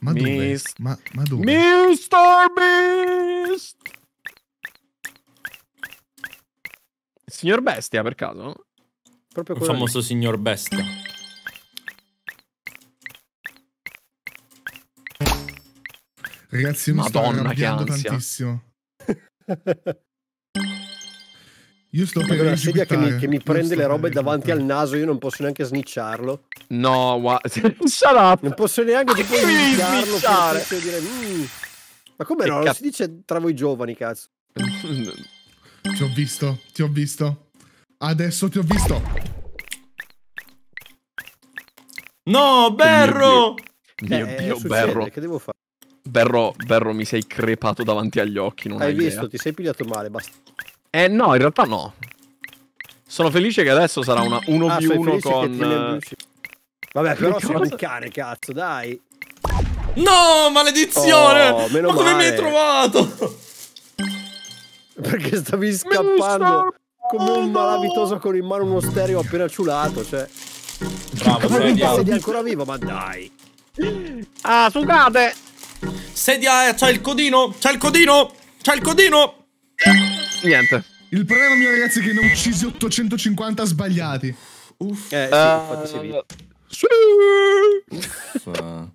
Ma dove? Mist. Ma, ma dove? Mr. Beast! Signor Bestia, per caso? Proprio Il famoso lì. signor Bestia. Ragazzi, io mi sto arrabbiando tantissimo. [LAUGHS] Io sto per la sedia che mi, che mi prende le robe davanti al naso, io non posso neanche snicciarlo. No, wa- [LAUGHS] shut up. Non posso neanche snicciarlo. mm. Ma come no? Lo si dice tra voi giovani, cazzo. ti ho visto, ti ho visto. Adesso ti ho visto. Oh, no, Berro! Mio eh, Dio, eh, Berro. Che devo fare? Berro, Berro, mi sei crepato davanti agli occhi. Non hai, hai visto, idea. ti sei pigliato male. Basta. Eh no, in realtà no. Sono felice che adesso sarà una 1 ah, più 1 con. Eh, Vabbè, però si cosa... cane, cazzo, dai. No, maledizione! Oh, meno Ma come mi hai trovato? [LAUGHS] Perché stavi scappando come un malavitoso con in mano uno stereo appena ciulato, cioè. Bravo, sei ancora vivo, ma dai. Ah, sugate! Sedia, eh, c'è il codino, c'è il codino, c'è il codino. Niente. Il problema mio ragazzi è che ne ho uccisi 850 sbagliati. Uff. Eh, sì, infatti eh, si vede. Uff.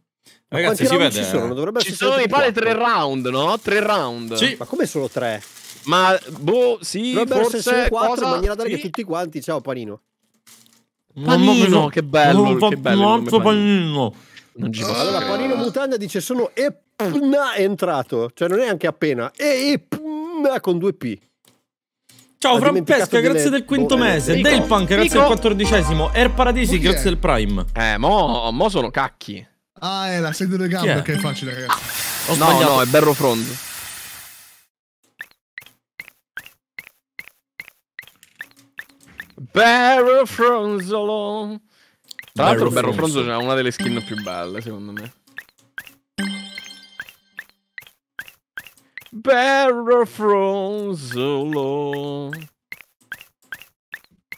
Ragazzi, si vede. Ci sono, eh. Dovrebbe ci sono mi pare tre round, no? Tre round. Sì. Ma come sono tre? Ma boh, sì, Dovrebbero forse quattro cosa? in maniera tale sì. che tutti quanti, ciao Panino. Panino, Panino che bello, che bello. Panino. panino. Non ci posso allora, Panino Mutanda dice sono Epna è entrato, cioè non è anche appena, è con due P. Ciao Frampesca, grazie del quinto Buone. Eh, mese. Rico. Del Punk, grazie Rico. del quattordicesimo. Air Paradisi, okay. grazie del Prime. Eh, mo, mo sono cacchi. Ah, è la sede delle gambe che è? facile, ragazzi. Ho no, no, è Berro Frond. Barrel from Zolong. Tra l'altro Berro Bronzo ha una delle skin più belle, secondo me. Berro Bronzolo.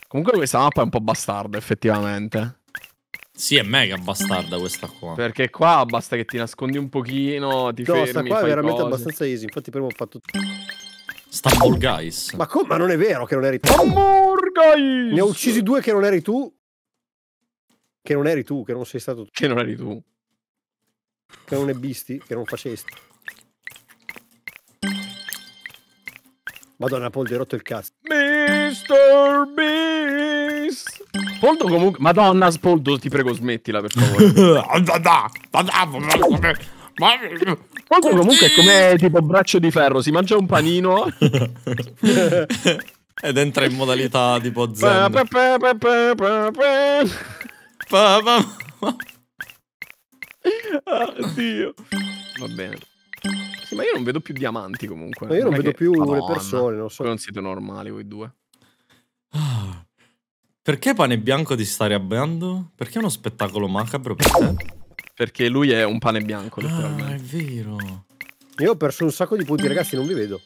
Comunque questa mappa è un po' bastarda, effettivamente. Sì, è mega bastarda questa qua. Perché qua basta che ti nascondi un pochino, ti no, fermi, sta qua è veramente cose. abbastanza easy. Infatti prima ho fatto... Stumble Guys. Ma, ma non è vero che non eri tu. Stumble Guys! Ne ho uccisi due che non eri tu. Che non eri tu, che non sei stato tu. Che non eri tu. Che non ebbisti, che non facesti. Madonna, Poldo, hai rotto il cazzo. Mr. Beast! Poldo comunque... Madonna, Poldo, ti prego, smettila, per favore. Poldo comunque è come tipo braccio di ferro, si mangia un panino... [LAUGHS] Ed entra in modalità tipo zen mappa, Oddio. Ah, Va bene. Sì, ma io non vedo più diamanti comunque. Ma io non, non vedo che... più Madonna. le persone, non so. Voi non siete normali voi due. Ah. Perché pane bianco ti sta riabbiando? Perché è uno spettacolo macabro per te? Perché lui è un pane bianco, Ah, è vero. Io ho perso un sacco di punti, ragazzi, non vi vedo.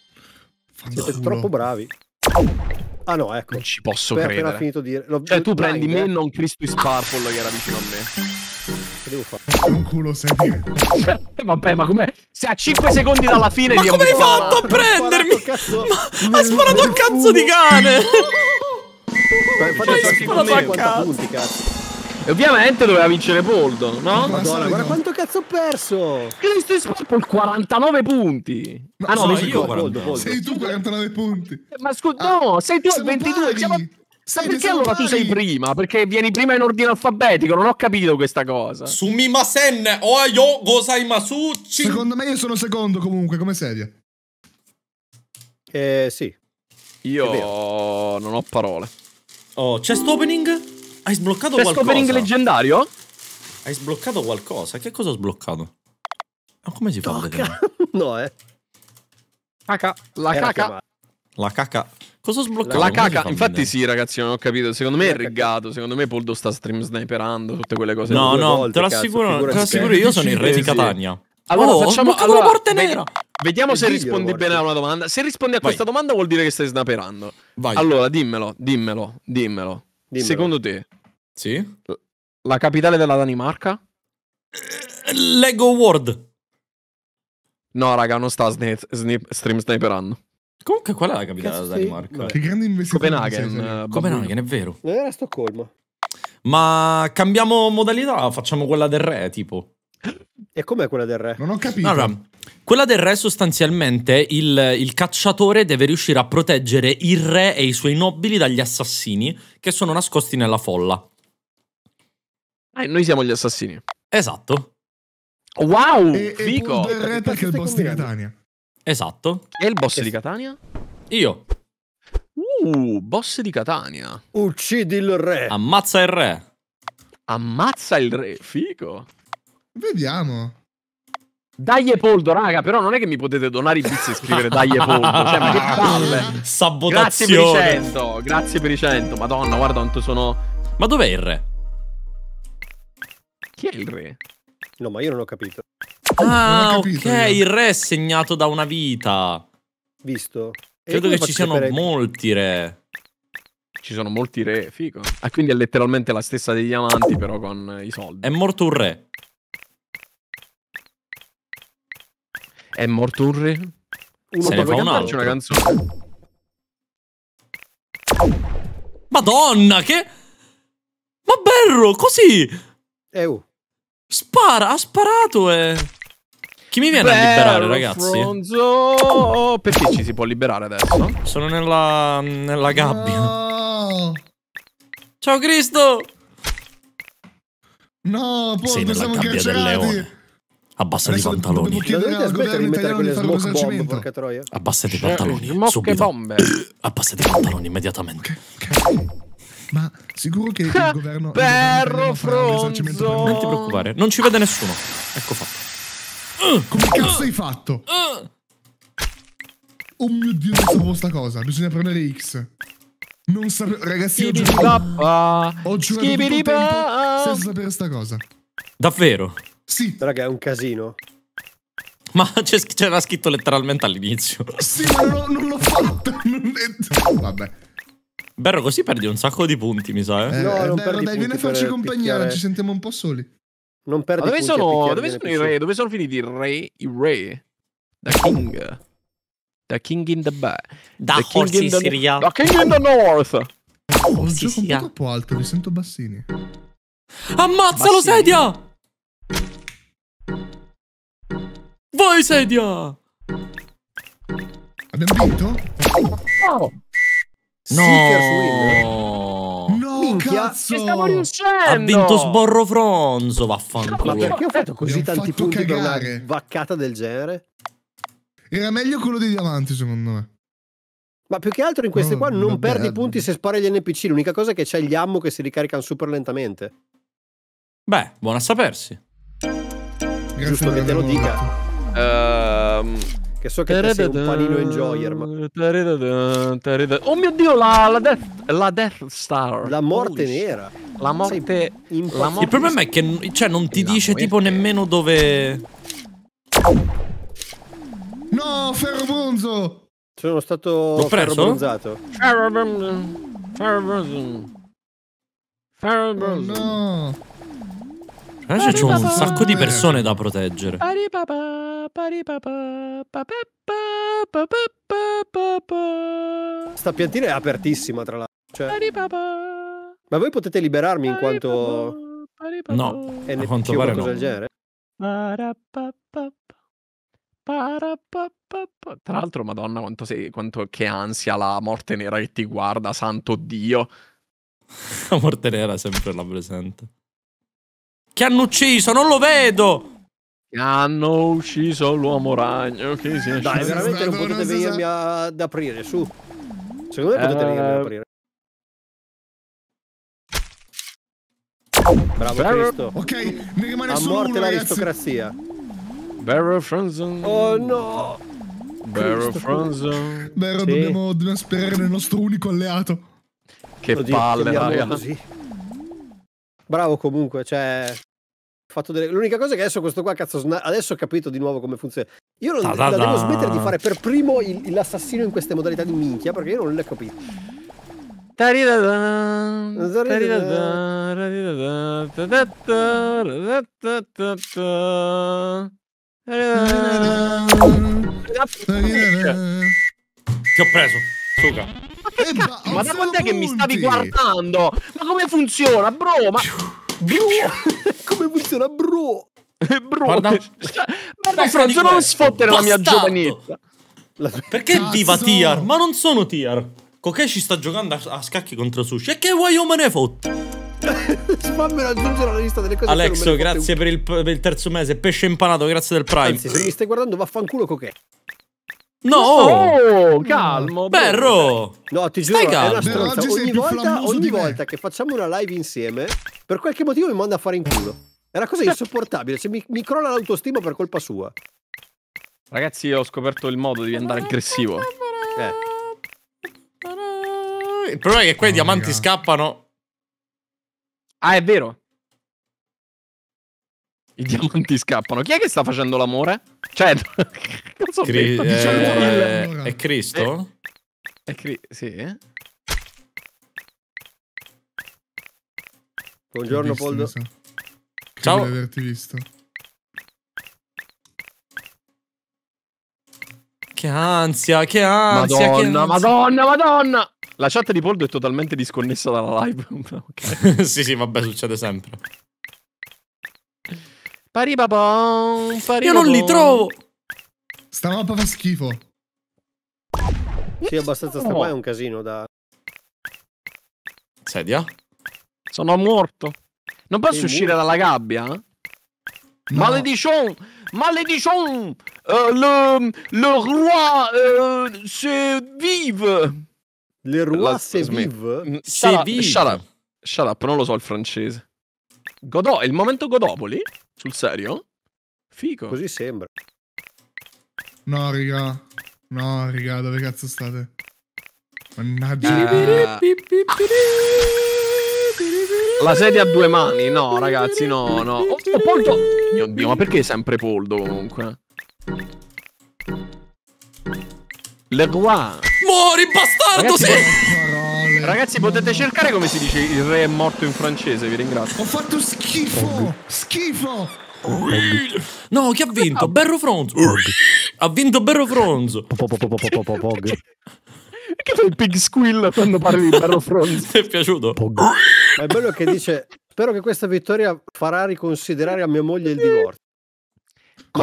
Siete troppo bravi. Ah no, ecco. Non ci posso per, credere. finito di... Lo... Cioè tu prendi eh? me, non Cristo Sparpolo che era vicino a me. Che devo fare? Un culo sedile. Eh, vabbè, ma come? Se a 5 secondi dalla fine... Ma come hai fatto a prendermi? Ma ha sparato a cazzo di cane! Ma infatti, cioè, hai sparato a cazzo. Punti, cazzo. E ovviamente doveva vincere Poldo, no? Madonna, guarda quanto cazzo ho perso! Cristo e Sporpol 49 punti! Ma ah no, sei, io, Boldo, Boldo. sei tu 49 punti! Ma scusa, ah, no, sei tu a 22, Sai perché allora tu sei prima? Perché vieni prima in ordine alfabetico? Non ho capito questa cosa. Sumimasen oayo gozaimasu. Secondo me io sono secondo comunque, come sedia. Eh sì. Io non ho parole. Oh, chest opening? Hai sbloccato C'è qualcosa? C'è leggendario? Hai sbloccato qualcosa? Che cosa ho sbloccato? Ma come si fa a vedere? [LAUGHS] no, eh. Caca. La Era caca. La caca. Cosa ho sbloccato? La caca. Infatti sì, ragazzi, non ho capito. Secondo me è rigato. Secondo me Poldo sta stream sniperando tutte quelle cose. No, no, volte, te l'assicuro. Te l'assicuro io sono il re di Catania. Allora, oh, facciamo allora, la porta nera. Vediamo se rispondi bene a una domanda. Se rispondi a Vai. questa domanda vuol dire che stai snaperando. Vai. Allora, dimmelo, dimmelo, dimmelo. dimmelo. Secondo te, sì. La capitale della Danimarca? Eh, Lego World. No, raga, non sta snip, snip, stream sniperando. Comunque, qual è la capitale Cazzo della Danimarca? Che grande investimento. Copenaghen. Eh, Copenaghen, è vero. Non era Stoccolma. Ma cambiamo modalità, facciamo quella del re, tipo. E com'è quella del re? Non ho capito. Allora, quella del re sostanzialmente il, il, cacciatore deve riuscire a proteggere il re e i suoi nobili dagli assassini che sono nascosti nella folla. Ah, noi siamo gli assassini. Esatto. Wow, e, figo. E il Red che è il boss di Catania. Esatto. E il boss di Catania? Io. Uh, boss di Catania. Uccidi il re. Ammazza il re. Ammazza il re, fico. Vediamo. Dai Poldo, raga, però non è che mi potete donare i pizzi e scrivere Dai Poldo. Cioè, ma che [LAUGHS] palle. Sabotazione. Grazie per i 100, grazie per i 100. Madonna, guarda quanto sono... Ma dov'è il re? Chi è il re? No, ma io non ho capito. Ah, ho capito, ok, io. il re è segnato da una vita. Visto? Credo che ci siano sapere... molti re. Ci sono molti re, figo. Ah, quindi è letteralmente la stessa dei diamanti, però con i soldi. È morto un re. È morto un re? Uno Se ne fa un altro. una canzone. Madonna, che... Ma Berro, così... Eu. Eh, oh. Spara, ha sparato eh. Chi mi viene Bello, a liberare, ragazzi? Fronzo. Oh, perché ci si può liberare adesso? Sono nella, nella gabbia. No. Ciao Cristo! No, poi Sei nella gabbia del leone. Abbassati i pantaloni. Aspetta Abbassate i cioè, pantaloni. Smoke Abbassate i pantaloni immediatamente. Okay. Okay. Ma sicuro che il [LAUGHS] governo... Perro Fronzo! Non ti preoccupare, non ci vede nessuno. Ecco fatto. Uh, Come cazzo uh, hai fatto? Uh. Oh mio Dio, non sapevo sta cosa. Bisogna prendere X. Non sapevo... Ragazzi, ho giurato... Ho giurato tutto il tempo senza sapere sta cosa. Davvero? Sì. Raga, è un casino. Ma c'era scritto letteralmente all'inizio. Sì, ma no, non l'ho fatto. Non è... Vabbè. Berro, così perdi un sacco di punti, mi sa. Eh. eh no, eh, non Berro, dai, vieni a farci compagnia, picchiare. ci sentiamo un po' soli. Non perdi Ma dove sono, dove sono i re? Dove sono finiti i re? I re? Da King. Da King in the Back. Da King in the... Syria. Da King in the North. Oh, oh gioco un po' troppo alto, li sento bassini. Ammazzalo, bassini. sedia! Vai, sedia! Abbiamo vinto? Oh. No! Seekers Win. No, cazzo! Ci stavo riuscendo! Ha vinto Sborro Fronzo, vaffanculo. Ma perché ho fatto così tanti fatto punti cagare. per una vaccata del genere? Era meglio quello dei diamanti, secondo me. Ma più che altro in queste no, qua non vabbè, perdi punti se spari gli NPC. L'unica cosa è che c'è gli ammo che si ricaricano super lentamente. Beh, buona sapersi. Grazie Giusto che te lo dica. Ehm... Uh, che so che sei un panino enjoyer, ma... Oh mio Dio, la, la, death, la death Star. La morte Holy nera. La morte... la morte... Il problema è che cioè, non ti dice tipo nemmeno dove... No, ferrobronzo! Sono stato ferrobronzato. Ferrobronzo. Ferrobronzo. Ferrobronzo. Oh no. Invece c'è un sacco di persone da proteggere. Sta piantina è apertissima, tra l'altro. Cioè... Ma voi potete liberarmi in quanto... No, è a quanto pare no. del genere? Tra l'altro, madonna, quanto, sei, quanto che ansia la morte nera che ti guarda, santo Dio. [LAUGHS] La morte nera è sempre la presente. Che hanno ucciso, non lo vedo! Hanno ucciso l'uomo ragno. Che si è Dai, veramente non potete venirmi ad aprire, su. Secondo me potete venirmi ad eh, aprire. Bravo Barrow... Cristo. Ok, mi rimane A solo morte l'aristocrazia. Barrow Franzen. Oh no! Barrow Franzen. Barrow, sì. dobbiamo, dobbiamo sperare nel nostro unico alleato. Che Oddio, palle, raga. Bravo comunque, cioè fatto delle... L'unica cosa è che adesso questo qua, cazzo, sna... adesso ho capito di nuovo come funziona. Io non da da da. devo smettere di fare per primo l'assassino in queste modalità di minchia, perché io non le capito. Ti ho preso, suca. Ma, eh, ma da quant'è che mi stavi guardando? Ma come funziona, bro? Ma... [LAUGHS] Come funziona, bro? bro. Guarda, guarda Franzo, non sfottere la mia giovanezza. La... Perché Cazzo. viva Tiar? Ma non sono Tiar. Kokeshi sta giocando a, a scacchi contro Sushi. E che vuoi io me ne fotte? [LAUGHS] Fammi aggiungere alla lista delle cose Alexo, grazie per il, per il, terzo mese. Pesce impanato, grazie del Prime. Anzi, se mi stai guardando, vaffanculo Kokeshi. No! Oh, mm. calmo! Berro! No, ti giuro, Stai calmo. è una stronza. Ogni, volta, ogni volta che facciamo una live insieme, per qualche motivo mi manda a fare in culo. È una cosa insopportabile, cioè, mi, mi crolla l'autostima per colpa sua. Ragazzi, ho scoperto il modo di andare aggressivo. Eh. Il problema è che qua i diamanti raga. Oh, scappano. Ah, è vero? I diamanti scappano. Chi è che sta facendo l'amore? Cioè, [LAUGHS] cosa Cri- eh, eh, È Cristo? Eh, è cri sì. Buongiorno, visto, Poldo. So. Ciao. di averti visto. Che ansia, che ansia. Madonna, che ansia. madonna, La chat di Poldo è totalmente disconnessa dalla live. [LAUGHS] [LAUGHS] sì, sì, vabbè, succede sempre. Paribabon, paribabon. Io non li trovo. Sta mappa fa schifo. Sì, abbastanza. Sta qua è un casino da... Sedia? Sono morto. Non posso uscire dalla gabbia? Eh? No. Malédiction Malédiction euh, le, le roi euh, se vive Le roi La, se vive? Mm, se vive Shut up. Shut up, non lo so il francese Godò, è il momento Godopoli? Sul serio? Figo. Così sembra. No, raga. No, raga, dove cazzo state? Mannaggia. Eh. La sedia a due mani, no, ragazzi, no, no. Oh, Poldo! Mio Dio, ma perché sempre Poldo comunque? Le Roi! Muori, bastardo, ragazzi, sì! Ragazzi, potete cercare come si dice il re è morto in francese, vi ringrazio. Ho fatto schifo! Pog. Schifo! No, chi ha vinto? Berro Fronzo. Ha vinto Berro Fronzo. Pog. Che fai il pig squill quando parli di Berro Fronzo? Ti è piaciuto? Pog. Ma è bello che dice Spero che questa vittoria farà riconsiderare a mia moglie il divorzio.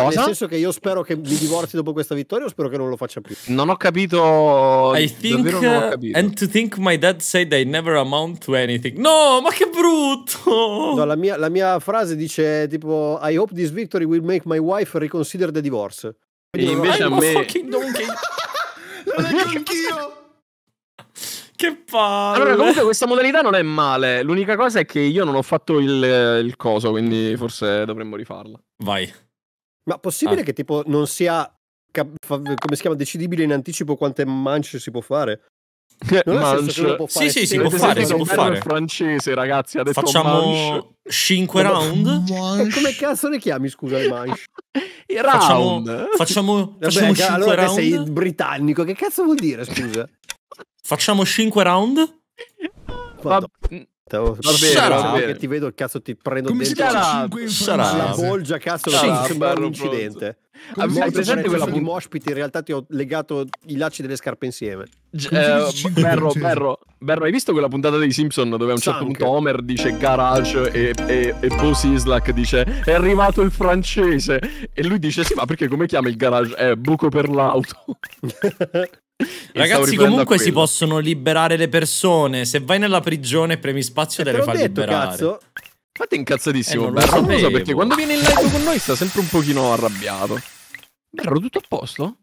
Cosa? Ma nel senso che io spero che mi divorzi dopo questa vittoria o spero che non lo faccia più? Non ho capito. I think. Ho uh, capito. And to think my dad said I never amount to anything. No, ma che brutto! No, la mia, la mia frase dice tipo: I hope this victory will make my wife reconsider the divorce. e invece no, a me. fucking donkey. [LAUGHS] Lo leggo [LAUGHS] Che palle! Allora, comunque, questa modalità non è male. L'unica cosa è che io non ho fatto il, il coso, quindi forse dovremmo rifarla. Vai. Ma possibile ah. che tipo non sia come si chiama decidibile in anticipo quante mance si può fare? Eh, non manche. Può fare. Sì, sì, si, si può fare, si può fare. francese, ragazzi, ha detto Facciamo 5 round. Come cazzo le chiami, scusa, le manche? [LAUGHS] I round. Facciamo, facciamo, Vabbè, facciamo 5 allora round. sei britannico, che cazzo vuol dire, scusa? Facciamo 5 round? Madonna. Va bene, va bene. ti vedo, il cazzo, ti prendo Come dentro. Sarà, sarà. La bolgia, cazzo, sarà. sembra un incidente. Come Hai presente quella puntata? Moshpit, in realtà ti ho legato i lacci delle scarpe insieme. Eh, berro, berro, berro, hai visto quella puntata dei Simpson dove a un certo punto Homer dice garage e, e, e Bruce Islack dice è arrivato il francese e lui dice sì ma perché come chiama il garage? È eh, buco per l'auto. [LAUGHS] [LAUGHS] Ragazzi, comunque si possono liberare le persone. Se vai nella prigione premi spazio, e te le fai detto, liberare. Cazzo. Fate incazzatissimo, eh, Berro. Non lo so perché quando viene in live con noi sta sempre un pochino arrabbiato. Berro, tutto a posto?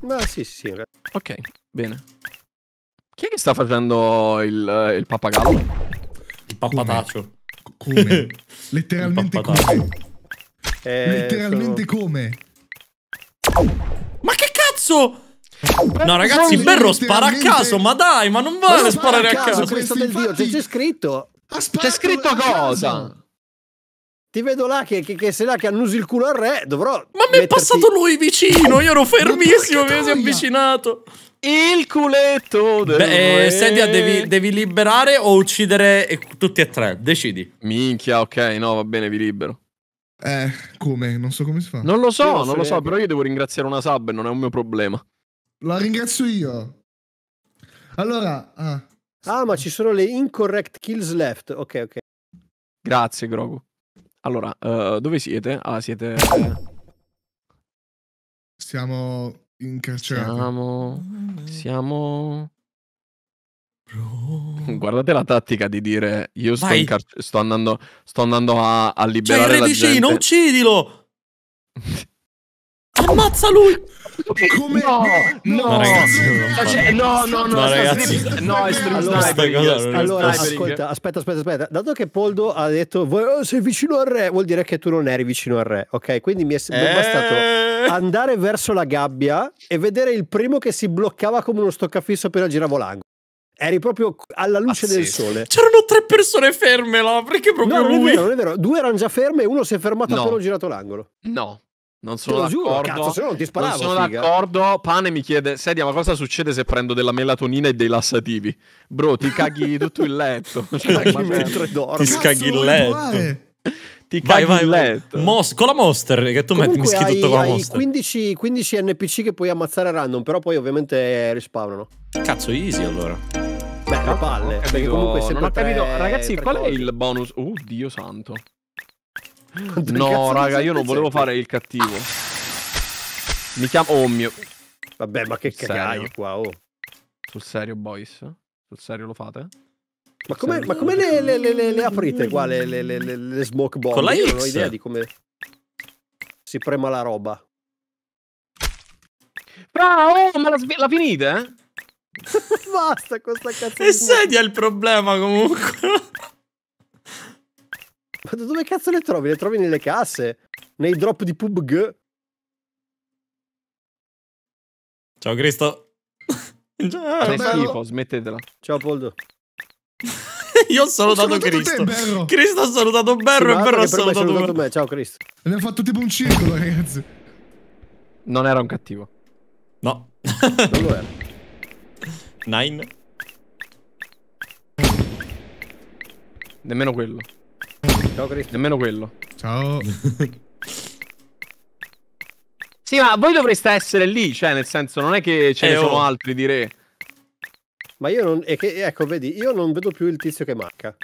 No, sì, sì. Ok, bene. Chi è che sta facendo il, eh, il pappagallo? Il pappataccio. Come? come? [LAUGHS] Letteralmente come? Eh, Letteralmente sono... come? Ma che cazzo? No ragazzi, Berro spara a caso, ma dai, ma non vale ma sparare a caso. caso. Questo del Dio, c'è scritto. C'è scritto cosa? Ti vedo là che, che, che sei là che annusi il culo al re, dovrò... Ma mi metterti... è passato lui vicino, io ero fermissimo, mi si è avvicinato. Il culetto del Beh, eh, re. Sedia, devi, devi, liberare o uccidere tutti e tre, decidi. Minchia, ok, no, va bene, vi libero. Eh, come? Non so come si fa. Non lo so, non lo so, però io devo ringraziare una sub e non è un mio problema. La ringrazio io. Allora... Ah. ah, ma ci sono le incorrect kills left. Ok, ok. Grazie, Grogu. Allora, uh, dove siete? Ah, siete... Siamo incarcerati. Siamo... Mm. Siamo... Guardate la tattica di dire io sto, incarcer- sto, andando, sto andando a, a liberare cioè, il re la gente. non uccidilo! [LAUGHS] Ammazza lui! Come? No, no, no, ragazzi, cioè, no, no, no, ragazzi. no, allora, Allora, ascolta, eh. aspetta, aspetta, aspetta. Dato che Poldo ha detto oh, sei vicino al re, vuol dire che tu non eri vicino al re, ok? Quindi mi è eh... bastato andare verso la gabbia e vedere il primo che si bloccava come uno stoccafisso appena giravo l'angolo. Eri proprio alla luce Pazzesco. del sole. C'erano tre persone ferme là, perché proprio no, lui... non è vero, non è vero. Due erano già ferme e uno si è fermato no. appena girato l'angolo. No, non sono d'accordo. se no non, sparavo, non sono figa. d'accordo. Pane mi chiede: Sedia, ma cosa succede se prendo della melatonina e dei lassativi? Bro, ti caghi [LAUGHS] tutto il letto. Cioè, mentre dormi. Ti scaghi il letto. Ti vai, vai, il letto. Mos- con la monster che tu Comunque metti, mischi hai, tutto con la monster. 15, 15 NPC che puoi ammazzare a random, però poi ovviamente rispawnano. Cazzo, easy allora. Beh, le palle. Capito, perché comunque se non ho capito. Ragazzi, qual è il bonus? Oh, Dio santo. No, raga, io non volevo fare il cattivo. Mi chiamo... Oh mio... Vabbè, ma che cagaio qua, oh. Sul serio, boys? Sul serio lo fate? Ma come, ma come le, le, le, le, aprite qua le, le, le, le smoke bomb? Con la non ho idea di come si prema la roba. Bravo, oh, ma la, la finite? Eh? [LAUGHS] Basta questa cazzo. E sedia il problema comunque. Ma dove cazzo le trovi? Le trovi nelle casse? Nei drop di PUBG? Ciao Cristo. [LAUGHS] Ciao, Sei schifo, smettetela. Ciao Poldo. [LAUGHS] Io ho salutato, ho salutato Cristo. Cristo ha salutato Berro sì, e Berro ha salutato, salutato me. me. Ciao Cristo. Abbiamo fatto tipo un circolo, [LAUGHS] ragazzi. Non era un cattivo. No. non lo era. Nine. Nemmeno quello. Ciao Chris, nemmeno quello. Ciao. [LAUGHS] sì, ma voi dovreste essere lì, cioè nel senso non è che ce eh, ne oh. sono altri di re. Ma io non... Che, ecco, vedi, io non vedo più il tizio che manca.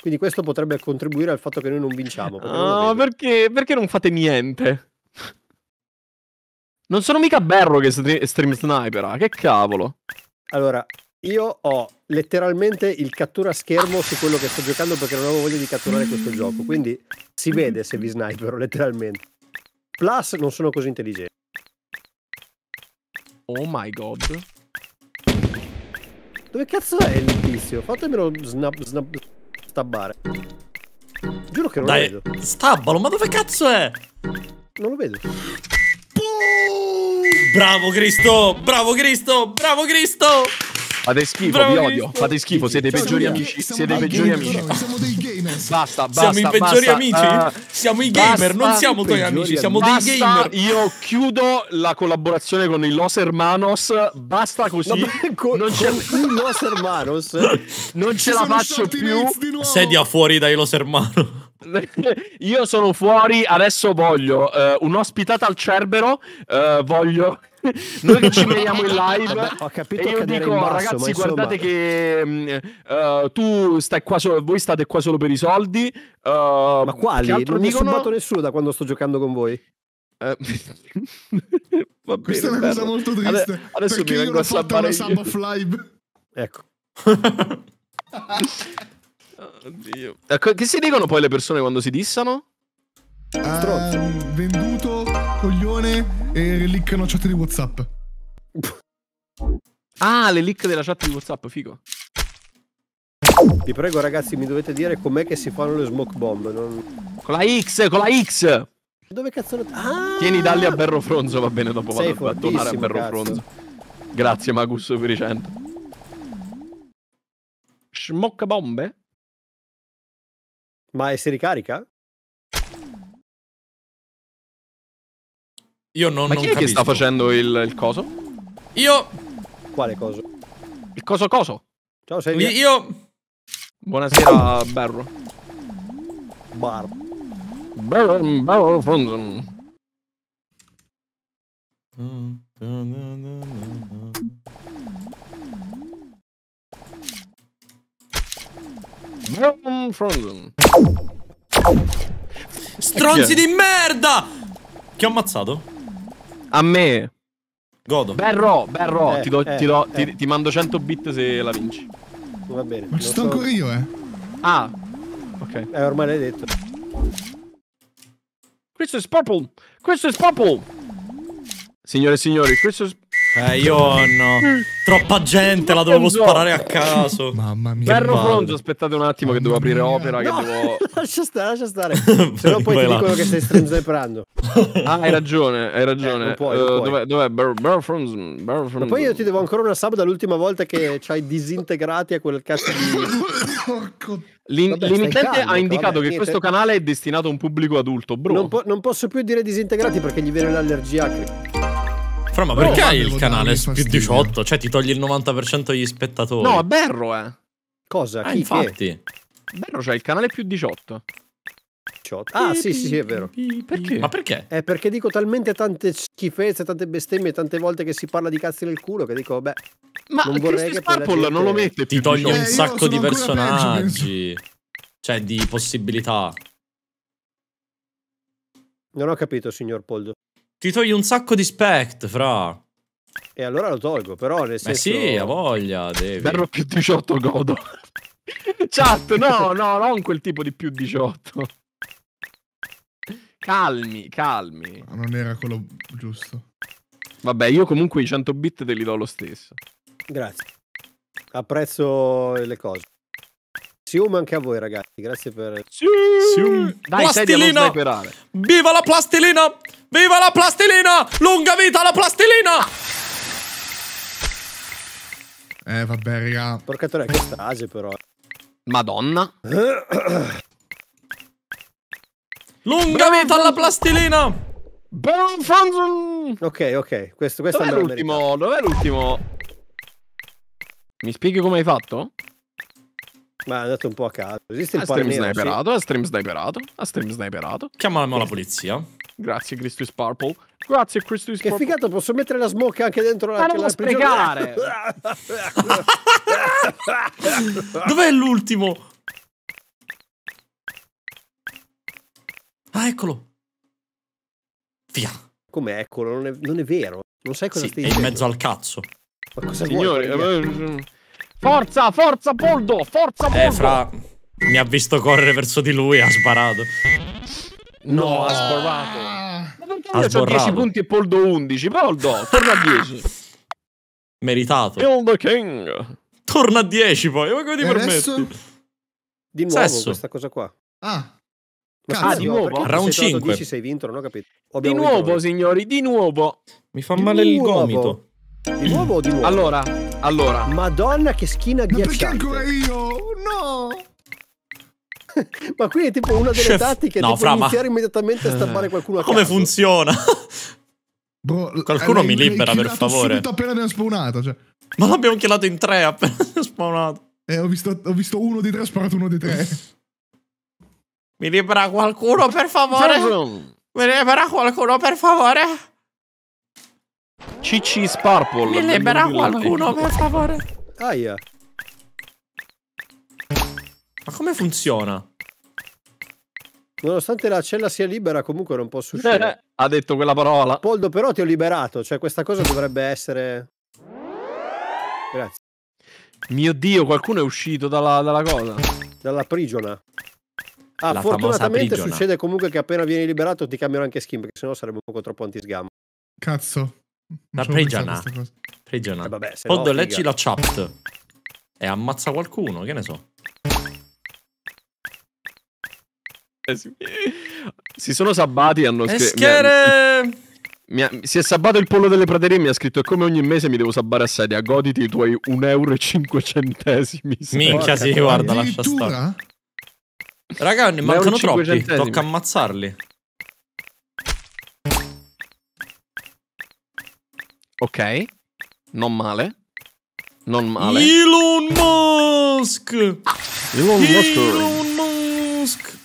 Quindi questo potrebbe contribuire al fatto che noi non vinciamo. No, ah, perché, perché non fate niente? Non sono mica Berro che stream sniper, ah, che cavolo. Allora, io ho letteralmente il cattura schermo su quello che sto giocando perché non avevo voglia di catturare questo gioco. Quindi si mm-hmm. vede se vi snipero, letteralmente. Plus, non sono così intelligente. Oh my god. Dove cazzo è il tizio? Fatemelo snap, snap, stabbare. Giuro che non Dai, lo vedo. Stabbalo, ma dove cazzo è? Non lo vedo. Bravo Cristo! Bravo Cristo! Bravo Cristo! Fate schifo, Bravo, vi odio. Fate schifo, siete i peggiori siamo amici. Siete i peggiori amici. Siamo dei gamer. Basta, basta. Siamo i peggiori basta, amici? Eh, siamo i gamer, non siamo tuoi amici, siamo basta, dei gamer. Io chiudo la collaborazione con i Los Hermanos. Basta così. No, con, non c'è più Los Hermanos. Non ce la faccio più. Sedia fuori dai Los Hermanos. Io sono fuori, adesso voglio uh, eh, un'ospitata al Cerbero, uh, voglio... [LAUGHS] Noi che ci vediamo in live Vabbè, ho capito e io dico basso, ragazzi guardate che uh, tu stai qua solo, voi state qua solo per i soldi ma quali? non dicono... mi sono fatto nessuno da quando sto giocando con voi [LAUGHS] bene, questa è una cosa molto triste Adè, adesso mi vengo a salvare io... live ecco [LAUGHS] Oddio. Eh, che si dicono poi le persone quando si dissano? Ah, Strozzo. Uh, venduto, coglione e liccano chat di Whatsapp. Ah, le leak della chat di Whatsapp, figo. Vi prego ragazzi, mi dovete dire com'è che si fanno le smoke bomb. Non... Con la X, con la X! Dove cazzo... Ah! Tieni dalli a Berro Fronzo, va bene, dopo Sei vado a tornare a Berro cazzo. Fronzo. Grazie Magus per i 100. Smoke bombe? Ma si ricarica? Io non, Ma non chi capisco. è che sta facendo il, il, coso? Io... Quale coso? Il coso coso. Ciao, sei via. Io... Buonasera, Barro. Barro. Barro, Barro, Fronzon. Mm. Non Frozen. Stronzi di merda! Chi ha ammazzato? A me. Godo. Berro, Berro, eh, ti, do, eh, ti, do, eh. ti, ti, mando 100 bit se la vinci. Va bene. Ma ci sto ancora io, eh. Ah. Ok. È eh, ormai l'hai detto. Questo è Purple! Questo è Purple! Signore e signori, questo è... Eh, io no. Troppa gente, la dovevo esatto. sparare a caso. [LAUGHS] Mamma mia. Carlo Fronzo, aspettate un attimo che devo aprire opera. No, devo... [LAUGHS] lascia stare, lascia stare. [LAUGHS] Se no poi ti dicono che stai strenzeprando. ah, hai ragione, hai ragione. Eh, puoi, uh, dov'è, dov'è? Barrow Fronzo? Ma poi io ti devo ancora una sub dall'ultima volta che ci hai disintegrati a quel cazzo di... Porco L'in- L'emittente ha indicato vabbè, che niente. questo canale è destinato a un pubblico adulto, bro. Non, po- non posso più dire disintegrati perché gli viene l'allergia. Fra, ma perché hai il canale più 18? Cioè, ti togli il 90% degli spettatori. No, Berro, eh. Cosa? Ah, Chi, infatti. Che? Berro c'ha il canale più 18. 18. Ah, sì, sì, sì, è vero. Perché? Ma perché? È perché dico talmente tante schifezze, tante bestemmie, tante volte che si parla di cazzi nel culo che dico, beh, ma non vorrei che Sparple gente... non lo mette Ti toglie un eh, sacco di personaggi. Peggio, cioè, di possibilità. Non ho capito, signor Poldo. Ti togli un sacco di spect, fra. E allora lo tolgo, però nel senso... Ma sì, ha voglia, devi. Berro più 18 godo. [LAUGHS] Chat, no, [LAUGHS] no, non quel tipo di più 18. Calmi, calmi. Ma non era quello giusto. Vabbè, io comunque i 100 bit te li do lo stesso. Grazie. Apprezzo le cose. Sium anche a voi ragazzi, grazie per... Sium! Dai, plastilina! Viva la plastilina! Viva la plastilina! Lunga vita la plastilina! Eh vabbè raga... Porca troia, che strage però. Madonna. Lunga vita alla plastilina! Ok, ok, questo, questo Dov è l'ultimo. Dov'è l'ultimo? Mi spieghi come hai fatto? Ma è andato un po' a caso. Esiste il ha stream sniperato, ha sì. stream sniperato, ha stream sniperato. Chiamiamo la polizia. Grazie Christus Purple. Grazie Christus Purple. Che figata, posso mettere la smoke anche dentro la... Ma non la sprecare! [LAUGHS] [LAUGHS] Dov'è l'ultimo? Ah, eccolo. Via. Come eccolo? Non è, non è vero. Non sai cosa sì, stai dicendo. è in mezzo al cazzo. Ma cosa Signori, vuoi? Forza, forza, Boldo! Forza, eh, Boldo! Eh, fra... Mi ha visto correre verso di lui e ha sparato. No, no ha sbarrato. Ma perché ha io ho 10 punti e Poldo 11? Poldo, torna a 10. Meritato. Kill the king. Torna a 10 poi, ma come ti adesso... permetti? Di nuovo Sesso. questa cosa qua. Ah. ah, di nuovo? Round 5. 10 sei vinto, non ho capito. di nuovo, vinto, signori, di nuovo. Mi fa di male nuovo. il gomito. Di nuovo o di nuovo? Allora, allora. Madonna, che schina di Ma perché ancora io? No! [LAUGHS] ma qui è tipo una delle Chef... tattiche no, tipo fra, iniziare ma... immediatamente a stampare eh. qualcuno a Come caso. funziona? Bro, qualcuno mi libera per favore. Subito appena abbiamo spawnato, cioè. Ma l'abbiamo killato in tre appena [LAUGHS] spawnato. Eh, ho visto, ho visto uno di tre, ho sparato uno di tre. mi libera qualcuno per favore? Mi libera qualcuno per favore? Cicci Sparple. Mi libera qualcuno, per favore. Aia. Ma come funziona? Nonostante la cella sia libera, comunque non posso uscire. Eh, eh, ha detto quella parola. Poldo, però ti ho liberato. Cioè, questa cosa dovrebbe essere... Grazie. Mio Dio, qualcuno è uscito dalla, dalla cosa. Dalla prigiona. Ah, la fortunatamente succede comunque che appena vieni liberato ti cambiano anche skin, perché sennò sarebbe un po' troppo antisgamo. Cazzo. Ma prigiona. Prigiona. Eh vabbè, o leggi la chat e ammazza qualcuno, che ne so. Eh, si sono sabbati e hanno scritto... Eschere! Ha, si è sabbato il pollo delle praterie e mi ha scritto come ogni mese mi devo sabbare a sedia, goditi i tuoi 1,05 euro. Minchia, sì, guarda, lascia stare. Raga, ne mancano troppi, tocca ammazzarli. Ok, non male. Non male. Elon Musk! Elon Musk! Elon Musk!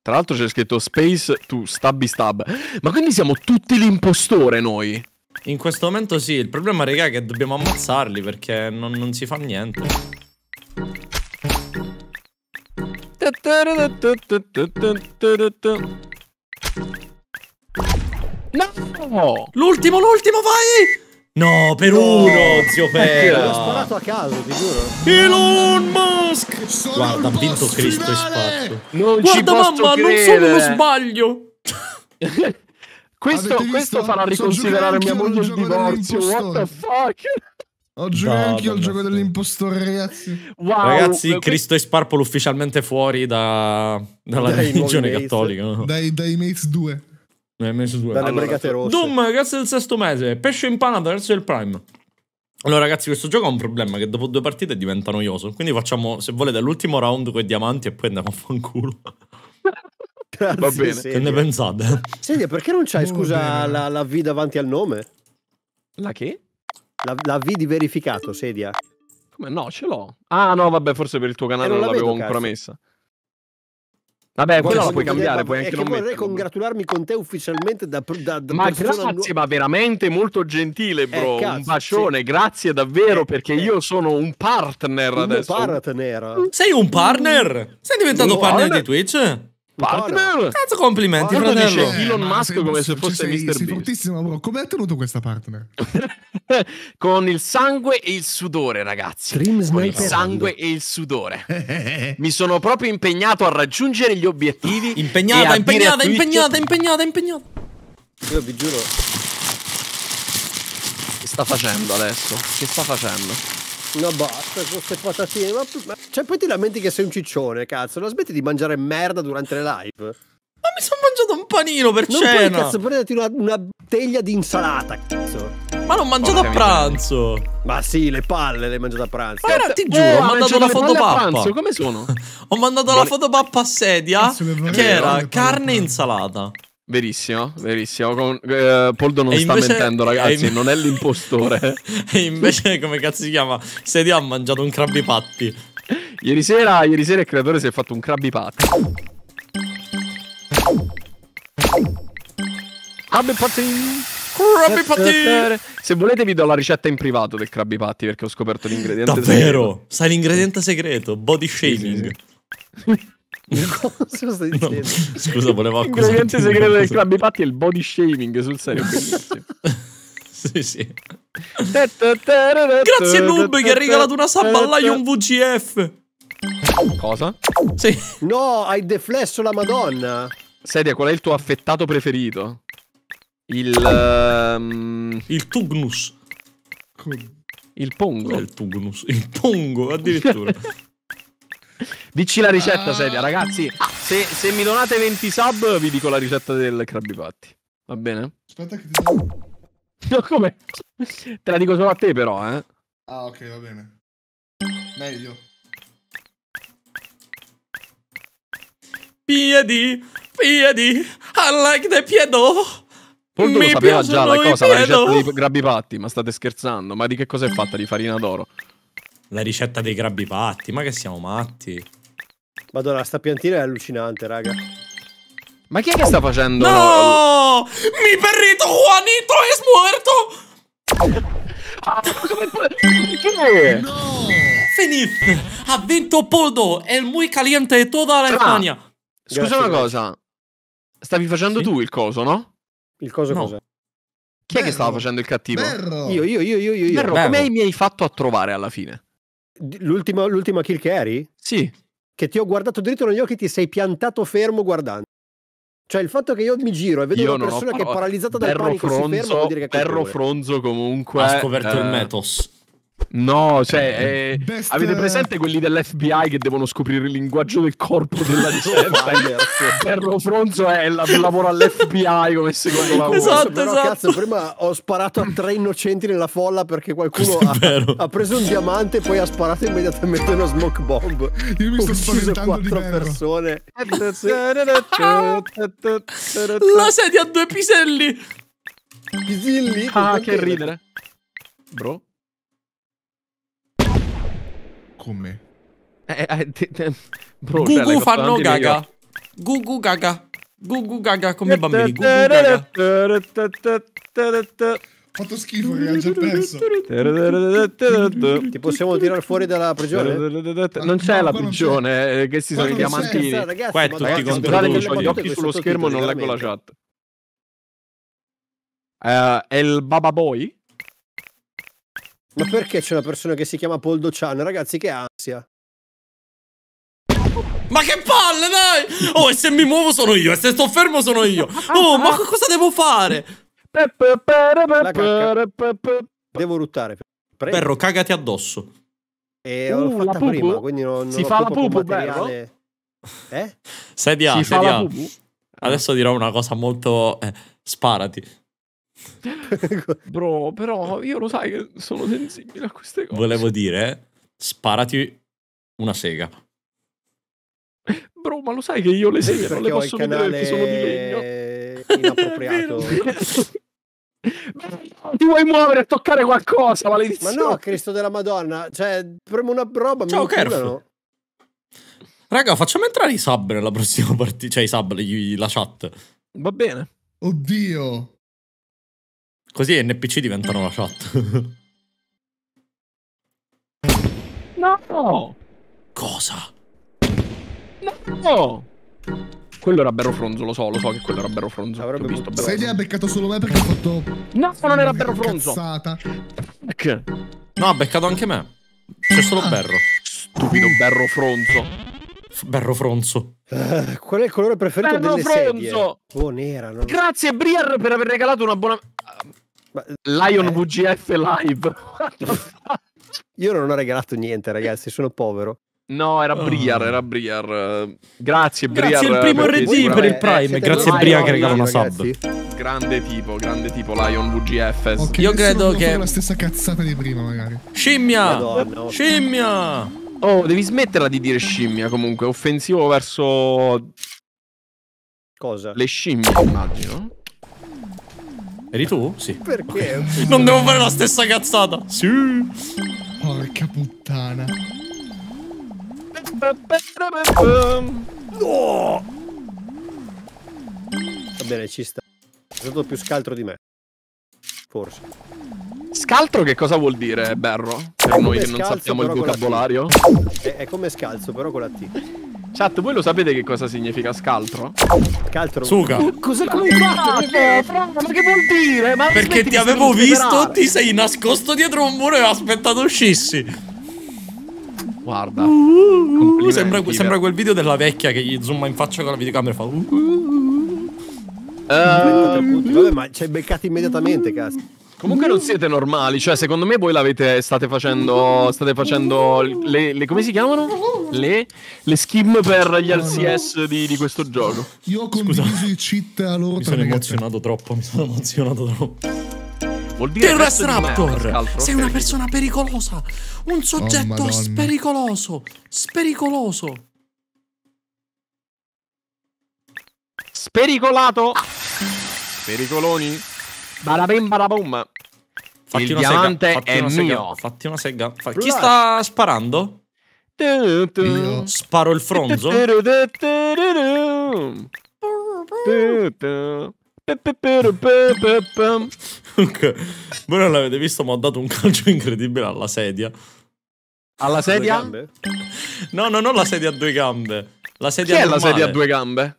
Tra l'altro c'è scritto Space to Stabby Stab. Ma quindi siamo tutti l'impostore noi? In questo momento sì, il problema raga è che dobbiamo ammazzarli perché non, non si fa niente. No! L'ultimo, l'ultimo, vai! No, per no. uno, zio Pera! L'ho sparato a caso, ti giuro. Elon Musk! Sono Guarda, ha vinto Cristo e spazio. Non Guarda, mamma, credere. non sono uno sbaglio! [LAUGHS] questo, questo farà riconsiderare mia moglie il divorzio. What the fuck? Ho giocato no, anch'io al gioco dell'impostore, ragazzi. Wow, ragazzi, questo... Cristo e Sparpolo ufficialmente fuori da... dalla religione cattolica. No? Dai, dai Mates 2. Ne hai messo due. Dalle allora, brigate rosse. Doom, ragazzi del sesto mese. Pesce impanato, ragazzi del Prime. Allora, ragazzi, questo gioco ha un problema che dopo due partite diventa noioso. Quindi facciamo, se volete, l'ultimo round con i diamanti e poi andiamo a fanculo. [LAUGHS] Grazie, Va bene. Sedia. Che ne pensate? Sedia, perché non c'hai, scusa, la, la, V davanti al nome? La che? La, la V di verificato, sedia. Come no, ce l'ho. Ah, no, vabbè, forse per il tuo canale eh, non l'avevo ancora messa. Vabbè, quello la puoi cambiare, puoi anche non vorrei congratularmi con te ufficialmente da, da, da Ma grazie, ma veramente molto gentile, eh, bro. Eh, cazzo, un bacione, sì. grazie davvero eh, perché eh. io sono un partner un adesso. partner. Sei un partner? Sei diventato no, partner di Twitch? Partner! Cazzo, complimenti, partner fratello. Dice Elon eh, Musk come se fosse sei, Mr. Sei fortissimo, bro. Come ha ottenuto questa partner? [LAUGHS] Con il sangue e il sudore, ragazzi. Dream Con il sangue e il sudore. [LAUGHS] Mi sono proprio impegnato a raggiungere gli obiettivi. [LAUGHS] Impegnata, impegnata, Twitch... impegnata, impegnata, impegnata. Io vi giuro. Che sta facendo adesso? Che sta facendo? No basta, boh, queste patatine. Ma, ma, cioè, poi ti lamenti che sei un ciccione, cazzo. Non smetti di mangiare merda durante le live. Ma mi sono mangiato un panino per non cena. Non cazzo, prenditi una, una teglia di insalata, cazzo. Ma l'ho mangiato Porca a pranzo. Mia. Ma sì, le palle le hai mangiate a pranzo. Ma era, ti eh, giuro, eh, [LAUGHS] ho mandato la fotopappa. Come sono? ho mandato Vole... la fotopappa a sedia, che, che era carne e insalata. Verissimo, verissimo. Con, eh, Poldo non invece, sta mentendo, ragazzi. In... Non è l'impostore. [LAUGHS] e invece, come cazzo si chiama? Sedi ha mangiato un Krabby Patty. Ieri sera, ieri sera il creatore si è fatto un Krabby Patty. Krabby Patty. Krabby Patty. Se volete vi do la ricetta in privato del Krabby Patty perché ho scoperto l'ingrediente Davvero? segreto. Sai l'ingrediente segreto? Body shaming. Sì, sì, sì. [LAUGHS] Cosa [LAUGHS] stai dicendo? No, scusa, volevo [LAUGHS] accusare. L'ingrediente segreto del club, infatti, è il body shaming sul serio. [LAUGHS] sì, sì. Grazie Noob che ha regalato una sub all'Ion un VGF. Cosa? Sì. No, hai deflesso la madonna. Sedia, qual è il tuo affettato preferito? Il... Um... Il Tugnus. Il Pongo. Il Tugnus. Il Pongo, addirittura. Dici la ricetta, uh... seria, ragazzi. Se, se, mi donate 20 sub, vi dico la ricetta del Krabby Patty. Va bene? Aspetta che ti No, come? Te la dico solo a te, però, eh. Ah, ok, va bene. Meglio. Piedi, piedi, I like the piedo. Poldo lo sapeva già la cosa, la ricetta di Krabby Patty, ma state scherzando? Ma di che cosa è fatta? Di farina d'oro? La ricetta dei grabbi patti, ma che siamo matti. Madonna, sta piantina è allucinante, raga. Ma chi è che sta facendo? No! Mi perrito Juanito è morto! Ah, perché? No! Feliz! Ha vinto Poldo! È muy caliente di tutta la ah, Spagna! scusa grazie, una cosa. Stavi facendo sì? tu il coso, no? Il coso no. cos'è? Chi Berro. è che stava facendo il cattivo? Berro. Io, io, io, io, io. Berro, Berro. come mi hai fatto a trovare alla fine? L'ultima, l'ultima kill che eri? Sì. Che ti ho guardato dritto negli occhi e ti sei piantato fermo guardando. Cioè il fatto che io mi giro e vedo io una persona che è paralizzata dal panico Fronzo, si ferma vuol dire che è Perro Fronzo comunque ha scoperto eh, il metos. No, cioè, eh, Best... avete presente quelli dell'FBI che devono scoprire il linguaggio del corpo della gente? Ferro Fronzo è il lavoro all'FBI come secondo lavoro. Esatto, Però, esatto. Cazzo, prima ho sparato a tre innocenti nella folla perché qualcuno ha, ha, preso un diamante e poi ha sparato immediatamente una smoke bomb. Io mi sto spaventando quattro persone. la sedia a due piselli. Piselli? Ah, che ridere. Bro? con me. Eh, eh, te, eh, te... Eh, bro, Gugu cioè, fanno gaga. Gugu gaga. Gugu gaga come i bambini. Fatto schifo che ha già perso. Ti possiamo tirare fuori dalla prigione? Non c'è la prigione, che si sono i diamantini. Qua è tutti controduci, ho gli occhi sullo schermo e non leggo la chat. è il Baba Boy? Ma perché c'è una persona che si chiama Poldo Chan? Ragazzi, che ansia. Ma che palle, dai! Oh, e se mi muovo sono io, e se sto fermo sono io. Oh, ma cosa devo fare? Devo ruttare. Prego. Perro, cagati addosso. E uh, l'ho fatta prima, quindi non, non Si fa la pupu, materiale. Eh? Sedia, si sedia. Adesso dirò una cosa molto... Eh, sparati. [LAUGHS] Bro, però io lo sai che sono sensibile a queste cose. Volevo dire, sparati una sega. Bro, ma lo sai che io le seghe non le posso canale... vedere sono di legno. [LAUGHS] Inappropriato. [LAUGHS] Ti vuoi muovere a toccare qualcosa, maledizione? Ma no, Cristo della Madonna, cioè, premo una roba, Ciao, mi Kerf. Raga, facciamo entrare i sub nella prossima partita, cioè i sub, gli, la chat. Va bene. Oddio. Così NPC diventano la chat. [LAUGHS] no! Cosa? No! Quello era Berro Fronzo, lo so, lo so che quello era Berro Fronzo. Avrebbe visto Berro. Sai ha beccato solo me perché ha fatto. No, non era Berro Fronzo! Cazzata. Che? No, ha beccato anche me. C'è solo ah. Berro. Stupido Berro Fronzo. Berro Fronzo. Uh, qual è il colore preferito Berro delle Fronzo. sedie? Oh, nera. Non... Grazie Briar per aver regalato una buona... Eh, Lion eh. VGF Live. [LAUGHS] Io non ho regalato niente, ragazzi, sono povero. No, era ah. Briar, era Briar. Grazie, Briar. Grazie il primo RG per il Prime. Grazie a Briar che regala una ragazzi. Grande tipo, grande tipo Lion VGF. Okay, Io credo che la stessa cazzata di prima magari. Scimmia! Madonna. Oh. Scimmia! Oh, devi smetterla di dire scimmia comunque, offensivo verso Cosa? Le scimmie, immagino. Eri tu? Sì. Perché? Okay. Non devo fare la stessa cazzata. Sì. Porca puttana. No! Va bene, ci sta. È stato più scaltro di me. Forse. Scaltro che cosa vuol dire, Berro? Per noi che non sappiamo il vocabolario. È, è come scalzo, però con la T. Chat, voi lo sapete che cosa significa scaltro? Scaltro? Suga. Oh, Cos'è come hai fatto? Ma che vuol dire? Ma Perché ti avevo visto, ti sei nascosto dietro un muro e ho aspettato uscissi. Guarda. Uh, uh, uh. sembra, sembra, quel video della vecchia che gli zooma in faccia con la videocamera e fa... Uh, uh, uh. Ehm. Vabbè, ma ci hai beccato immediatamente, cazzo. Comunque non siete normali, cioè secondo me voi l'avete, state facendo, state facendo le, le come si chiamano? Le, le skim per gli LCS di, di questo gioco. Io ho condiviso Scusa. i cheat a loro Mi sono emozionato troppo, mi sono emozionato troppo. Vuol dire Terrest Raptor, sei una persona pericolosa, un oh, soggetto oh, spericoloso, spericoloso. Spericolato! Pericoloni? Barabim barabum. Fatti il diamante sega, è mio. Fatti una sega. Fa... Chi sta sparando? Io. Sparo il fronzo. okay. Voi non l'avete visto, ma ho dato un calcio incredibile alla sedia. Alla sedia? No, no, non la sedia a due gambe. La sedia Chi è la sedia a due gambe?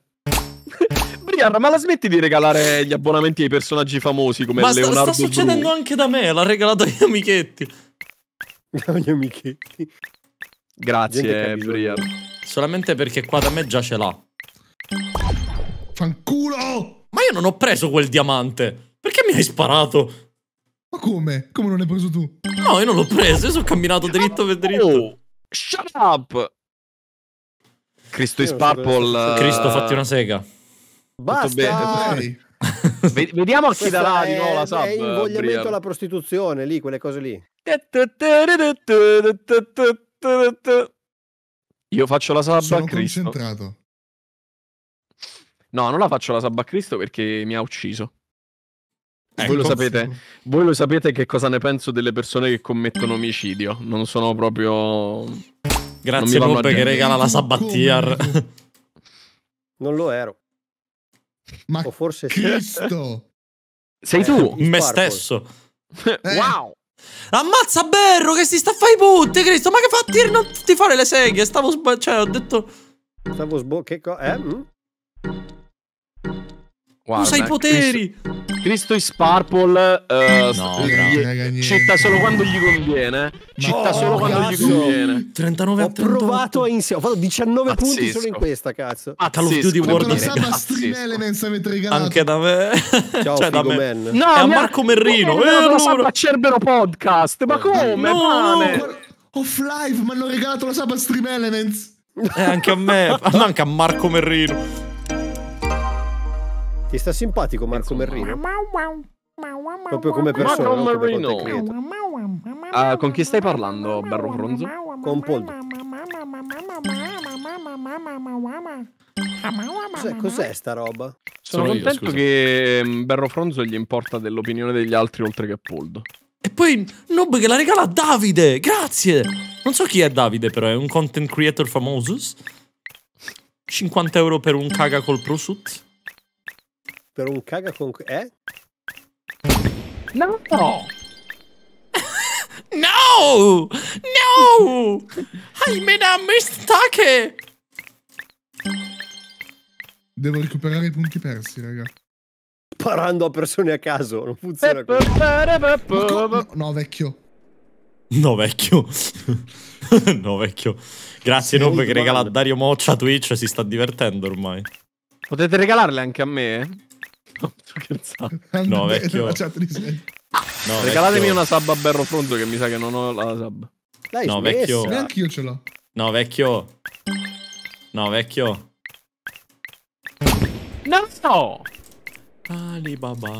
Pierre, ma la smetti di regalare gli abbonamenti ai personaggi famosi come ma Leonardo Ma sta, succedendo Bruno. anche da me, l'ha regalato agli amichetti. [LAUGHS] Agli amichetti. Grazie, Briar. Solamente perché qua da me già ce l'ha. Fanculo! Ma io non ho preso quel diamante. Perché mi hai sparato? Ma come? Come non l'hai preso tu? No, io non l'ho preso, io sono camminato dritto per dritto. Oh, shut up! Cristo is purple. Cristo, eh, fatti una sega. Basta! [LAUGHS] Vediamo a chi darà di nuovo la sub. È eh, invogliamento alla prostituzione, lì, quelle cose lì. Io faccio la sub Sono a Cristo. Sono concentrato. No, non la faccio la sub a Cristo perché mi ha ucciso. Eh, voi, ecco. lo sapete, voi, lo sapete, che cosa ne penso delle persone che commettono omicidio. Non sono proprio. Grazie, Poppe, che regala la Sabattier. [LAUGHS] non lo ero. Ma o forse Cristo! Sei eh, tu? me stesso. Eh. Wow! Ammazza Berro che si sta a fare i putte, Cristo! Ma che fa a tir non ti fare le seghe? Stavo sbagliando, cioè ho detto... Stavo sbagliando, che cosa? Eh? Mm? Guarda, sai i poteri! Cristo, is Purple uh, no, gli, citta solo quando gli conviene. Citta no, solo quando cazzo. gli conviene. 39 ho provato a insieme. Ho fatto 19 Pazzesco. punti solo in questa, cazzo. Ah, Call of Duty World of Anche da me. Ciao, cioè, da me. Man. No, è a Marco Merrino. No, eh, allora. Cerbero Podcast. Ma come? No, no, off mi hanno regalato la saba Stream Elements. Eh, anche a me, [LAUGHS] ma anche a Marco Merrino. Ti sta simpatico Marco Merrino? Proprio come persona, Marco Merrino. Uh, con chi stai parlando, Barro Bronzo? Con Poldo. Cos'è, cos'è sta roba? Sono, Sono contento io, che mm, Berro Fronzo gli importa dell'opinione degli altri oltre che Poldo. E poi Noob che la regala a Davide, grazie! Non so chi è Davide però, è un content creator famoso. 50 euro per un caga col prosciutto per un caga con... Eh? [LAUGHS] No! No! no! No! I made a mistake! Devo recuperare i punti persi, raga. Parando a persone a caso, non funziona così. No, no, vecchio. No, vecchio. [LAUGHS] no, vecchio. Grazie, Nob, che regala a Dario Moccia Twitch, si sta divertendo ormai. Potete regalarle anche a me? Eh? Ah, no, scherzando. No, vecchio. No, Regalatemi vecchio... una sub a Berro Fronzo che mi sa che non ho la sub. Dai, no, smessa. vecchio. Neanche io ce l'ho. No, vecchio. No, vecchio. Non so. Alibaba.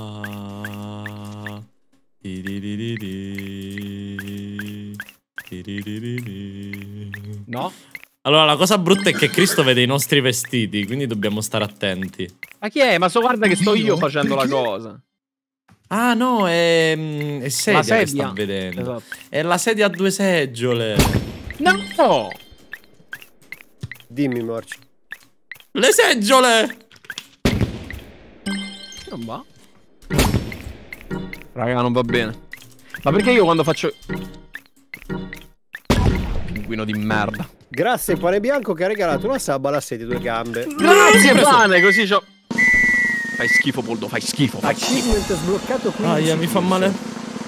Di di di di di. No? Allora, la cosa brutta è che Cristo vede i nostri vestiti, quindi dobbiamo stare attenti. Ma chi è? Ma so guarda che sto io facendo la cosa. Ah no, è, mm, è sedia, la sedia. che sta vedendo. Esatto. È la sedia a due seggiole. No! Dimmi, Morci. Le seggiole! Non va. Raga, non va bene. Ma perché io quando faccio... Pinguino di merda. Grazie Pane Bianco che ha regalato una sabba alla sedia due gambe. Grazie Pane, così c'ho... Fai schifo Poldo, fai schifo, fai sbloccato qui. Aia, mi fa male.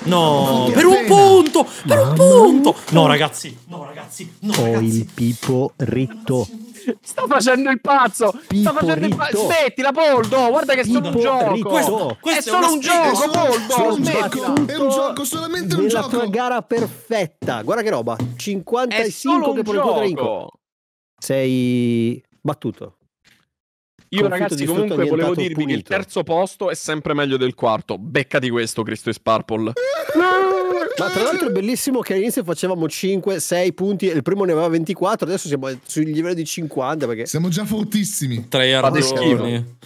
No, per un punto, per un punto. No ragazzi, no ragazzi, no Poi il Pippo ritto. Ragazzi, Sta facendo il pazzo. Sta facendo il pazzo. la Poldo. Guarda che è solo un gioco. Questo, questo è solo un gioco, Poldo. È un gioco, solamente un gioco. È una gara perfetta. Guarda che roba. 55 che puoi Inco. Sei battuto. Io Conflitto ragazzi comunque volevo dirvi punito. che il terzo posto è sempre meglio del quarto. Beccati questo, Cristo e is [LAUGHS] no ma tra l'altro è bellissimo che all'inizio facevamo 5-6 punti e il primo ne aveva 24, adesso siamo sul livello di 50 perché... Siamo già fortissimi. Tra i Tryhardoni.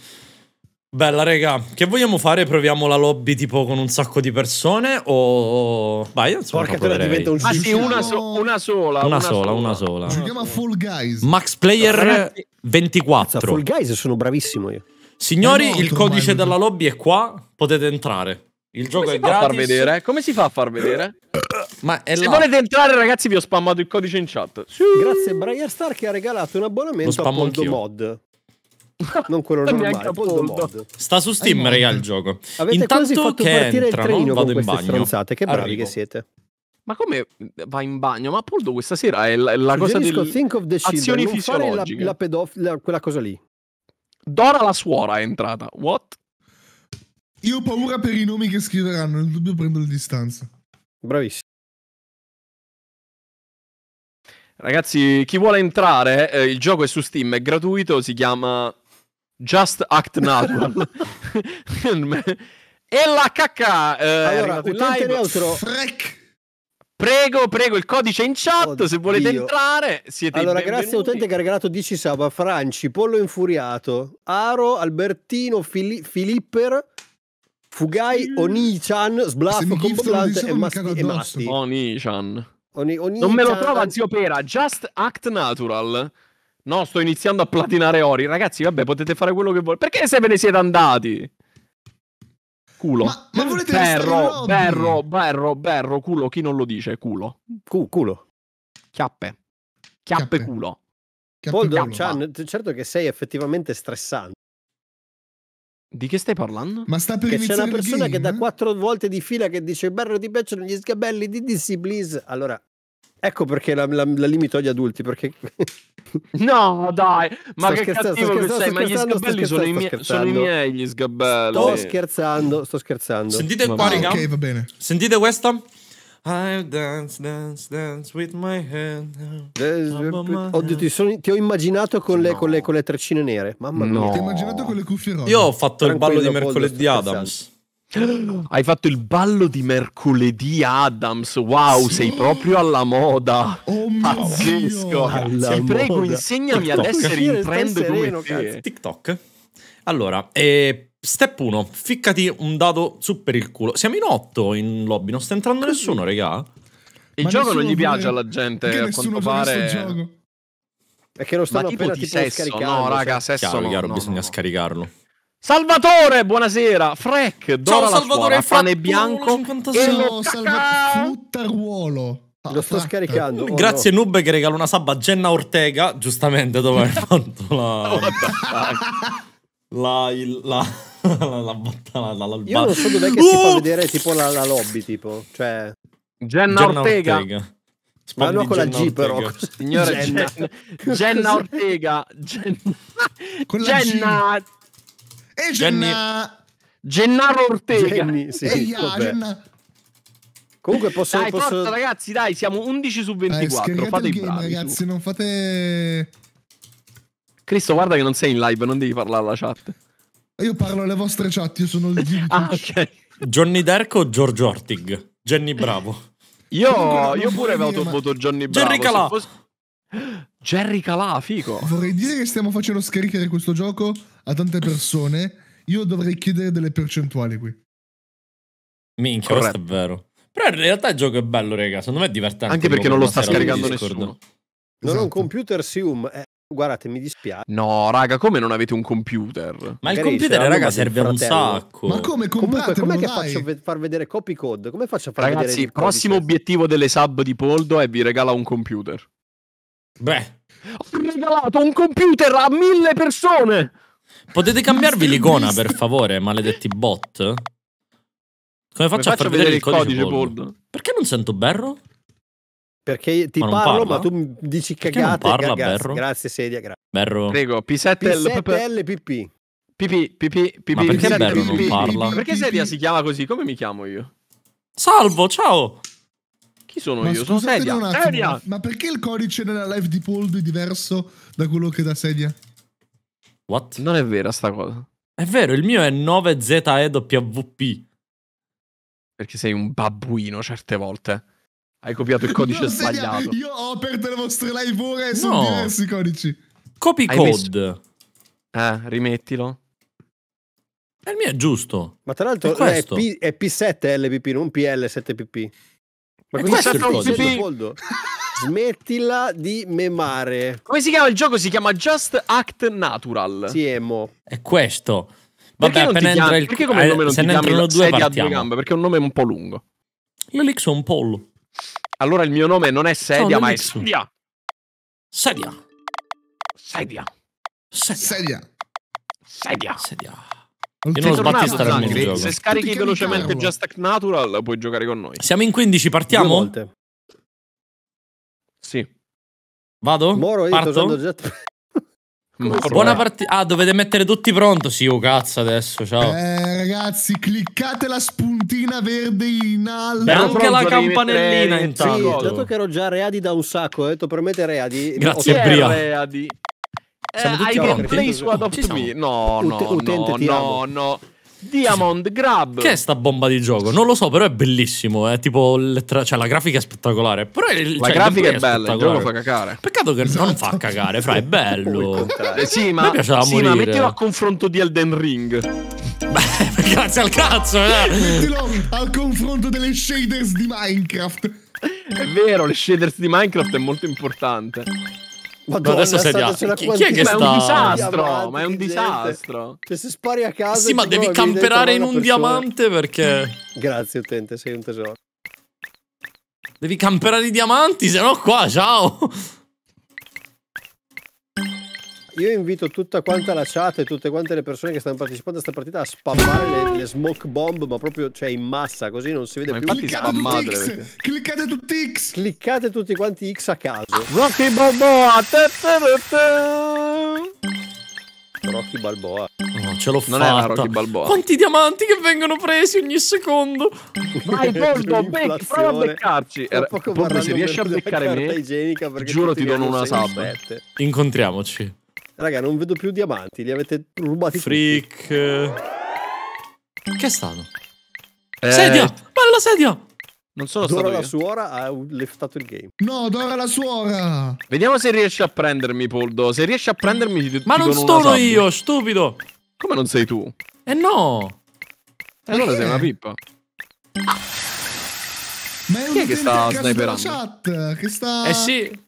Bella raga, che vogliamo fare? Proviamo la lobby tipo con un sacco di persone o... Vai, insomma, Porca te diventa un Ah sì, una, so una, sola, una, una sola, sola. Una sola, Giochiamo a Fall Guys. Max Player Ragazzi, 24. Fall Guys sono bravissimo io. Signori, il codice della lobby è qua, potete entrare. Il gioco Come è gratis. Far vedere? Come si fa a far vedere? [COUGHS] Ma è Se là. volete entrare, ragazzi, vi ho spammato il codice in chat. Sì. Grazie, Brian Star che ha regalato un abbonamento a Poldo Mod. Non quello normale, Poldo Mod. Sta su Steam, raga, il gioco. Avete Intanto fatto che partire entra, il treno vado in bagno. stronzate. Che bravi Arrivo. che siete. Ma come va in bagno? Ma Poldo questa sera è la, la cosa del... Think of the azioni fisiologiche. La, la pedofila, quella cosa lì. Dora la suora è entrata. What? Io ho paura per i nomi che scriveranno, nel dubbio prendo le distanze. Bravissimo. Ragazzi, chi vuole entrare, eh, il gioco è su Steam, è gratuito, si chiama Just Act Natural. [LAUGHS] e la cacca eh, allora, Neutro... Frec. Prego, prego, il codice è in chat Oddio. se volete entrare. Siete allora, grazie utente che ha regalato 10 sub a Franci, Pollo Infuriato, Aro, Albertino, Fili- Filipper, Fugai Oni-chan, sblaffo comboblante e, diciamo e masti. Oni-chan. Oni, Oni non me lo trova zio Pera, Just Act Natural. No, sto iniziando a platinare ori. Ragazzi, vabbè, potete fare quello che volete. Perché se ve ne siete andati? Culo. Ma, ma volete berro, berro, berro, berro, culo. Chi non lo dice? Culo. Cu, culo. Chiappe. Chiappe, Chiappe. culo. Poldo, certo che sei effettivamente stressante. Di che stai parlando? Ma sta per che c'è una persona game, che eh? da quattro volte di fila che dice Barro ti piacciono gli sgabelli di DC please. Allora, ecco perché la, la, la limito agli adulti, perché... [LAUGHS] no, dai, ma sto che cattivo che sei, ma gli sgabelli sono i, sono i, miei gli sgabelli. Sto scherzando, sto scherzando. Sentite va qua, okay, raga. Sentite questa? I dance, dance, dance with my hand. Eh, eh, oddio, ti, sono, ti ho immaginato con, no. le, con, le, con, le, treccine nere. Mamma mia. No. Ti ho immaginato con le cuffie rosse. Io ho fatto il ballo di mercoledì Adams. Hai fatto il ballo di mercoledì Adams. Wow, sì. sei proprio alla moda. Oh Pazzesco. Ti prego, insegnami TikTok. ad essere in trend come sereno, te. TikTok. Allora, eh, Step 1, ficcati un dado su per il culo. Siamo in 8 in lobby, non sta entrando nessuno, regà. Il Ma gioco non gli piace alla gente, a quanto pare. È che lo stanno Ma tipo appena tipo sesso, No, raga, cioè. sesso chiaro, no, chiaro, no, bisogna no. scaricarlo. Salvatore, buonasera. Freck, Dora Ciao, Salvatore, suora, pane bianco. Ciao, Salvatore, fruttaruolo. Ah, lo sto fatto. scaricando. Oh, Grazie no. Noob che regala una sabba a Jenna Ortega, giustamente dove hai fatto la... [LAUGHS] la, il, la [LAUGHS] la battaglia la Io non so dov'è che uh! si fa vedere tipo la, la lobby, tipo. Cioè... Jenna, Jenna Ortega. Ortega. Ma no con la G però. [LAUGHS] Signore Jenna. Jenna Ortega. Jenna. Jenna. E eh, Jenna. Gennaro Ortega. Jenny, sì, Eia, ah, Jenna. Comunque posso, dai, posso... Porta, ragazzi, dai, siamo 11 su 24. Dai, fate il game, bravi, ragazzi, tu. non fate Cristo, guarda che non sei in live, non devi parlare alla chat. Io parlo alle vostre chat, io sono il [LAUGHS] ah, okay. Johnny Darko o Giorgio Ortig? Jenny Bravo. Io, io pure avevo ma... voto Johnny Bravo. Jerry Calà. Fosse... Jerry Calà, fico. Vorrei dire che stiamo facendo scaricare questo gioco a tante persone. Io dovrei chiedere delle percentuali qui. Minchia, Corretto. questo è vero. Però in realtà il gioco è bello, raga. Secondo me è divertente. Anche perché non lo sta scaricando nessuno. Esatto. Non ho un esatto. computer Sium. Eh, Guardate, mi dispiace. No, raga, come non avete un computer? Ma Magari il computer, raga, serve un sacco. Ma come Comunque, com'è che faccio faccio far vedere copy code? Come faccio a far Ragazzi, vedere il prossimo codice? obiettivo delle sub di Poldo è vi regala un computer. Beh, ho regalato un computer a mille persone. Potete cambiarvi l'icona, per favore, maledetti bot? Come faccio, Come faccio a far vedere, vedere il codice, codice Poldo? Perché non sento Berro? Perché ti ma parlo, ma tu dici cagate. Parla, cagazzi, Berro? Grazie, sedia, grazie. Berro. Prego, p 7 lpp Pipi, pipi, pipi. Ma perché Berro non parla? Perché Sedia si chiama così? Come mi chiamo io? Salvo, ciao! Chi sono ma io? Sono Sedia. Attimo, sedia. Ma perché il codice nella live di Pold è diverso da quello che da Sedia? What? Non è vera sta cosa. È vero, il mio è 9ZEWP. Perché sei un babbuino certe volte. Hai copiato il [LAUGHS] codice sbagliato. Io ho aperto le vostre live ora e sono no. diversi codici. Copy Hai code. Messo... Ah, rimettilo. Il mio è giusto. Ma tra l'altro è, è, P, è P7 LPP, non PL7PP. Ma è questo è il codice. [LAUGHS] Smettila di memare. Come si chiama il gioco? Si chiama Just Act Natural. Sì, emo. È questo. Vabbè, appena entra il... Perché come eh, nome non se ti chiami due, partiamo. due gambe? Perché è un nome un po' lungo. Io lixo un pollo. Allora il mio nome non è Sedia, ma è Sedia. Sedia. Sedia. Sedia. Sedia. Sedia. Io non ho sbattuto gioco. Se scarichi velocemente Just Act Natural puoi giocare con noi. Siamo in 15, partiamo? Sì. Vado? Moro, io Parto? Buona partita. Ah, dovete mettere tutti pronto. Sì, oh cazzo adesso. Ciao. Eh, ragazzi, cliccate la spuntina verde in alto. E anche la campanellina intanto. Sì, dato che ero già readi da un sacco, ho detto per me te readi. Grazie, no, Bria. Readi. Eh, Siamo tutti eh, gameplay su Adopt Me. No, no, no, no, no. Diamond Grab. Che è sta bomba di gioco? Non lo so, però è bellissimo. È eh? tipo, cioè, la grafica è spettacolare. Però il, la cioè, grafica è, è bella, il gioco fa cacare. Peccato che esatto. non fa esatto. cacare, fra, è bello. eh sì, ma, mi piaceva sì, ma mettilo a confronto di Elden Ring. [LAUGHS] Beh, grazie al cazzo, eh. Mettilo al confronto delle shaders di Minecraft. È vero, le shaders di Minecraft è molto importante. Madonna, adesso sei di chi, chi è che sta? Ma è un disastro, ma è un disastro. Cioè, se spari a casa... Sì, ma devi camperare in un persona. diamante perché... Grazie, utente, sei un tesoro. Devi camperare i diamanti, se no qua, ciao! io invito tutta quanta la chat e tutte quante le persone che stanno partecipando a questa partita a spammare le, le smoke bomb, ma proprio cioè in massa, così non si vede ma più. Infatti spammate. Perché... Cliccate tutti X! Cliccate tutti quanti X a caso. Rocky Balboa! Rocky Balboa. Non ce l'ho fatta. Non era Rocky Balboa. Quanti diamanti che vengono presi ogni secondo. Vai [LAUGHS] Voldo, bec, prova a beccarci. Era, se riesci a beccare me, giuro ti dono una sub. Incontriamoci. Raga, non vedo più diamanti, li avete rubati Freak. Tutti. Che è stato? Eh... Sedia! Bella sedia! Non sono Dora la io. suora ha liftato il game. No, Dora la suora! Vediamo se riesce a prendermi, Poldo. Se riesce a prendermi... Ti, Ma ti non sono io, stupido! Come non sei tu? Eh no! E eh, allora sei una pippa. Ma è Chi è che sta sniperando? Chat, che sta... Eh sì!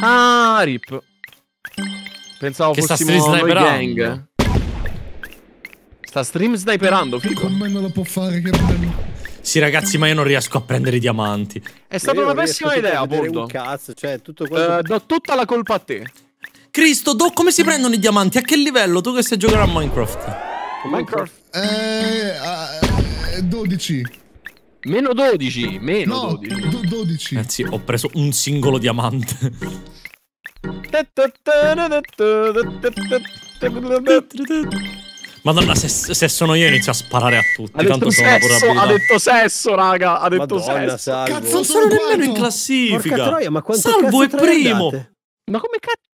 Ah, rip. Pensavo che fossimo sta noi gang. Sta stream sniperando, figo. Come non lo può fare, che bello. Sì, ragazzi, ma io non riesco a prendere i diamanti. È stata io una pessima idea, Bordo. cazzo, cioè, tutto quello... Uh, eh, do tutta la colpa a te. Cristo, do, come si prendono i diamanti? A che livello? Tu che stai giocando a Minecraft? Minecraft? Eh, uh, ah, 12. Eh, meno 12, meno no, 12. 12. Ragazzi, ho preso un singolo diamante. Madonna, se, se, sono io inizio a sparare a tutti. Ha tanto sono ha detto sesso, raga. Ha detto Madonna, sesso. Salvo. Cazzo, non sono quanto? nemmeno in classifica. Troia, ma salvo è primo. Andate? Ma come cazzo?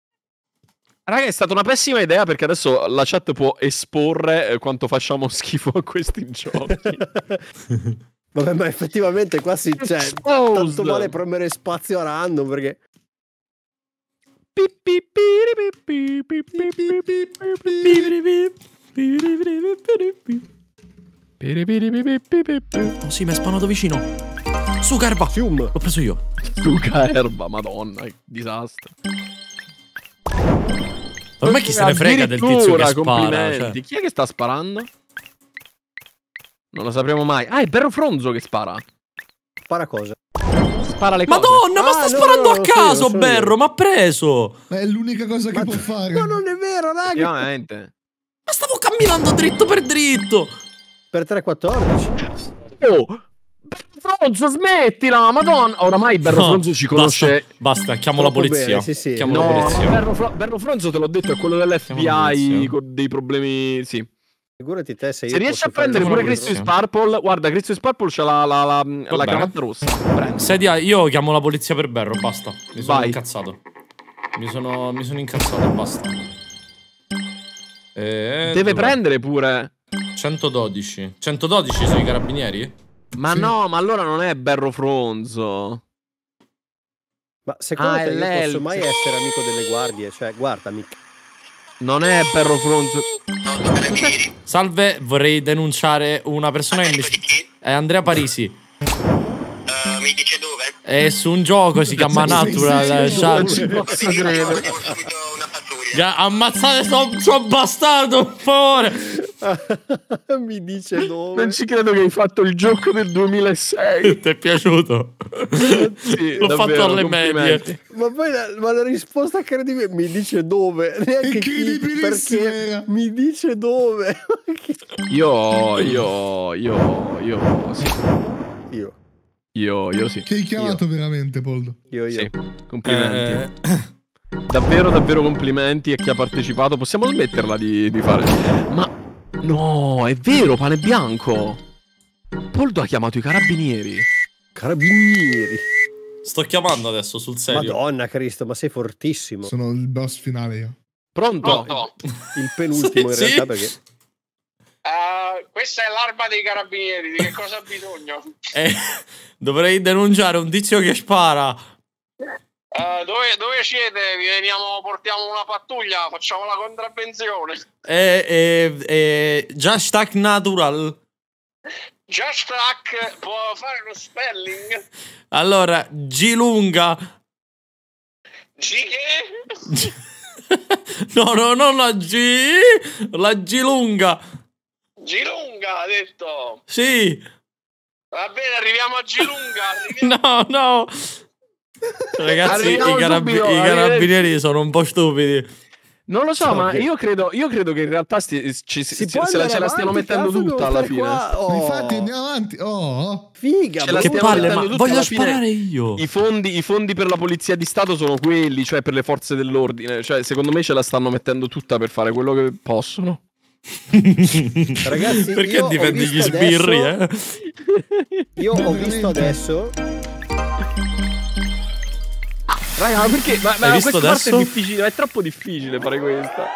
Raga, è stata una pessima idea perché adesso la chat può esporre eh, quanto facciamo [LAUGHS] schifo a questi giochi. [LAUGHS] Vabbè, ma effettivamente qua si c'è tanto male premere spazio a random perché Oh sì, mi è spawnato vicino. Suca erba. Fium. L'ho preso io. Suca erba, madonna, disastro. Ormai chi se ne frega del tizio che spara? Cioè. Chi è che sta sparando? Non lo sapremo mai. Ah, è Berro Fronzo che spara. Spara cosa? spara le cose. Madonna, ma ah, sta no, sparando no, a caso, io, Berro, ma ha preso. è l'unica cosa che ma può fare. No, non è vero, raga. Ovviamente. Ma stavo camminando dritto per dritto. Per 3-14. Oh. Fronzo, smettila, madonna! Oramai Berro Fronzo ci conosce. Basta, basta chiamo la polizia. Bene, sì, sì. Chiamo no, la polizia. Berro, Berro Fronzo, te l'ho detto, è quello dell'FBI con dei problemi. Sì. Figurati te se, se riesci a prendere pure Cristo Purple, guarda, Cristo Purple c'ha la, la, la, la cravatta rossa. Prendi. Sedia, io chiamo la polizia per Berro, basta. Mi sono Vai. incazzato. Mi sono, mi sono incazzato, basta. E... Eh, Deve Dov'è? prendere pure. 112. 112 sono i carabinieri? Ma sì. no, ma allora non è Berro Fronzo. Ma secondo ah, te io posso mai essere amico delle guardie? Cioè, guardami, non è Perro Fronzo. Salve, vorrei denunciare una persona che mi... È Andrea Parisi. Uh, mi dice dove? È su un gioco, si chiama [LAUGHS] Natural Ammazzate sto, sto bastardo, per favore. [LAUGHS] Mi dice dove. Non ci credo che hai fatto il gioco del 2006. [LAUGHS] Ti è piaciuto? Sì, L'ho fatto alle medie. Ma poi la, ma la risposta credibile mi dice dove. Neanche perché mi dice dove. [LAUGHS] io, io, io, io. Sì. Io. Io, io sì. ti hai chiamato io. veramente, Poldo? Io, io. Sì. Complimenti. Eh. Davvero, davvero complimenti a chi ha partecipato. Possiamo smetterla di, di fare. Ma No, è vero, pane bianco. Poldo ha chiamato i carabinieri. Carabinieri. Sto chiamando adesso sul serio. Madonna Cristo, ma sei fortissimo. Sono il boss finale io. Pronto? Oh, no. Il penultimo sì, in realtà sì. perché... Uh, questa è l'arma dei carabinieri, di che cosa ha bisogno? Eh, dovrei denunciare un tizio che spara. [LAUGHS] Eh, dove, dove, siete? Vi veniamo, portiamo una pattuglia, facciamo la contravvenzione. Eh, eh, eh, just Act Natural. Just Act può fare lo spelling? Allora, G lunga. G che? [LAUGHS] no, no, no, la G. La G lunga. G lunga, ha detto. Sì. Va bene, arriviamo a G lunga. [LAUGHS] no, no. [LAUGHS] Ragazzi, i, carab- i, carabinieri sono un po' stupidi. Non lo so, so ma che... io, credo, io, credo, che in realtà sti, ci, si si, se la, ce la stiano mettendo tutta alla fine. oh. Infatti, andiamo avanti. Oh. Figa, ce la che palle, ma voglio sparare io. I fondi, I fondi, per la polizia di Stato sono quelli, cioè per le forze dell'ordine. Cioè, secondo me ce la stanno mettendo tutta per fare quello che possono. Ragazzi, [LAUGHS] perché difendi gli sbirri? Adesso... Eh? Io ho visto adesso Raga, ma perché? Ma, ma questa adesso? parte è difficile, è troppo difficile fare questa.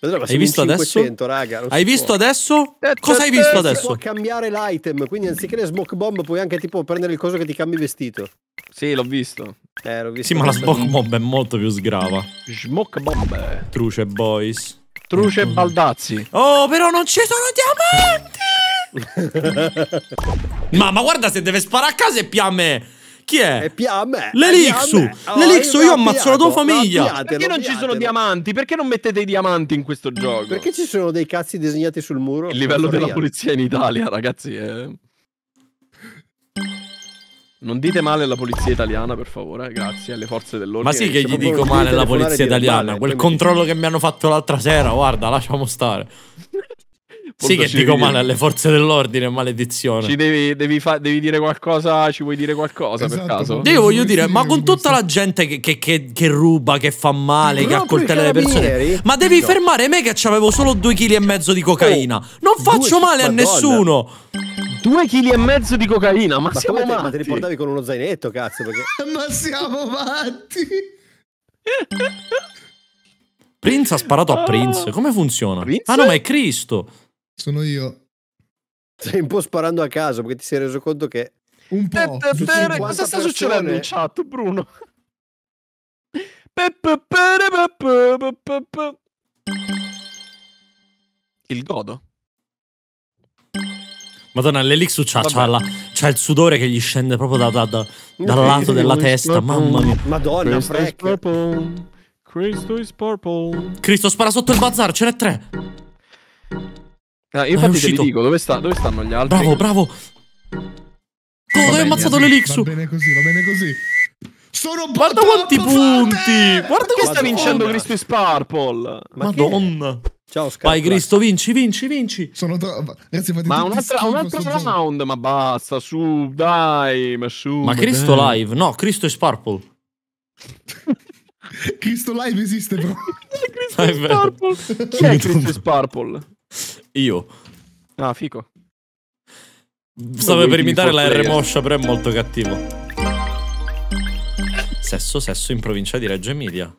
Allora, hai visto 500, adesso? Raga, hai visto adesso? Eh, eh, Cosa hai visto eh, adesso? Si può cambiare l'item, quindi anziché le smoke bomb puoi anche tipo prendere il coso che ti cambi vestito. Sì, l'ho visto. Eh, l'ho visto. Sì, ma la smoke bomb è molto più sgrava. Smoke bomb. Truce boys. Truce mm. baldazzi. Oh, però non ci sono diamanti! Mamma, [LAUGHS] guarda se deve sparare a casa e piamme! chi è? È Piame. L'Elixu. Oh, L'Elixu, io ammazzo la tua famiglia. Piatelo, perché non piatelo. ci sono diamanti? Perché non mettete i diamanti in questo gioco? Perché ci sono dei cazzi disegnati sul muro? Il livello della reale. polizia in Italia, ragazzi, è... Non dite male alla polizia italiana, per favore, eh, grazie alle forze dell'ordine. Ma sì che gli dico male alla polizia italiana, quel controllo che mi hanno fatto l'altra sera, guarda, lasciamo stare. Sì, che dico male alle forze dell'ordine, maledizione. Ci devi, devi, fa- devi dire qualcosa, ci vuoi dire qualcosa esatto, per caso? Io voglio dire, ma con tutta la gente che, che, che, che ruba, che fa male, no, che accoltella le persone, ma devi no. fermare me che avevo solo due chili e cioè, mezzo di cocaina. Oh, non faccio male a madonna. nessuno. Due chili e mezzo di cocaina, ma, ma siamo te, matti. Ma te li portavi con uno zainetto, cazzo, perché... [LAUGHS] ma siamo matti! Prince ha sparato a Prince. Come funziona? Prince? Ah no, ma è Cristo. Sono io. Stai un po' sparando a caso perché ti sei reso conto che... Un po'. Peppere, cosa sta succedendo in chat, Bruno? Il godo. Madonna, l'elixu c'ha, c'ha, la, c'ha, il sudore che gli scende proprio da, da, da, dal lato della testa, mamma mia. Madonna, Cristo is purple. Cristo is purple. Cristo spara sotto il bazar, ce n'è tre. Ah, io infatti te li dico, dove, sta, dove, stanno gli altri? Bravo, bravo! Oh, ho ammazzato l'elixu? Va bene così, va bene così. Sono Guarda quanti punti! Frate! Guarda che sta vincendo Cristo e Sparple! Ma Madonna! Che... Ciao, Scarpa. Vai, Cristo, vinci, vinci, vinci. Sono Ragazzi, fate Ma un altro round, ma basta, su, dai, ma su. Ma Cristo dai. live? No, Cristo e Sparple. [LAUGHS] Cristo live esiste, bro. [LAUGHS] Cristo is Purple. Chi è [LAUGHS] Cristo e Sparple? Io. Ah, fico. Stavo per imitare la R Moscia, però è molto cattivo. Sesso, sesso in provincia di Reggio Emilia.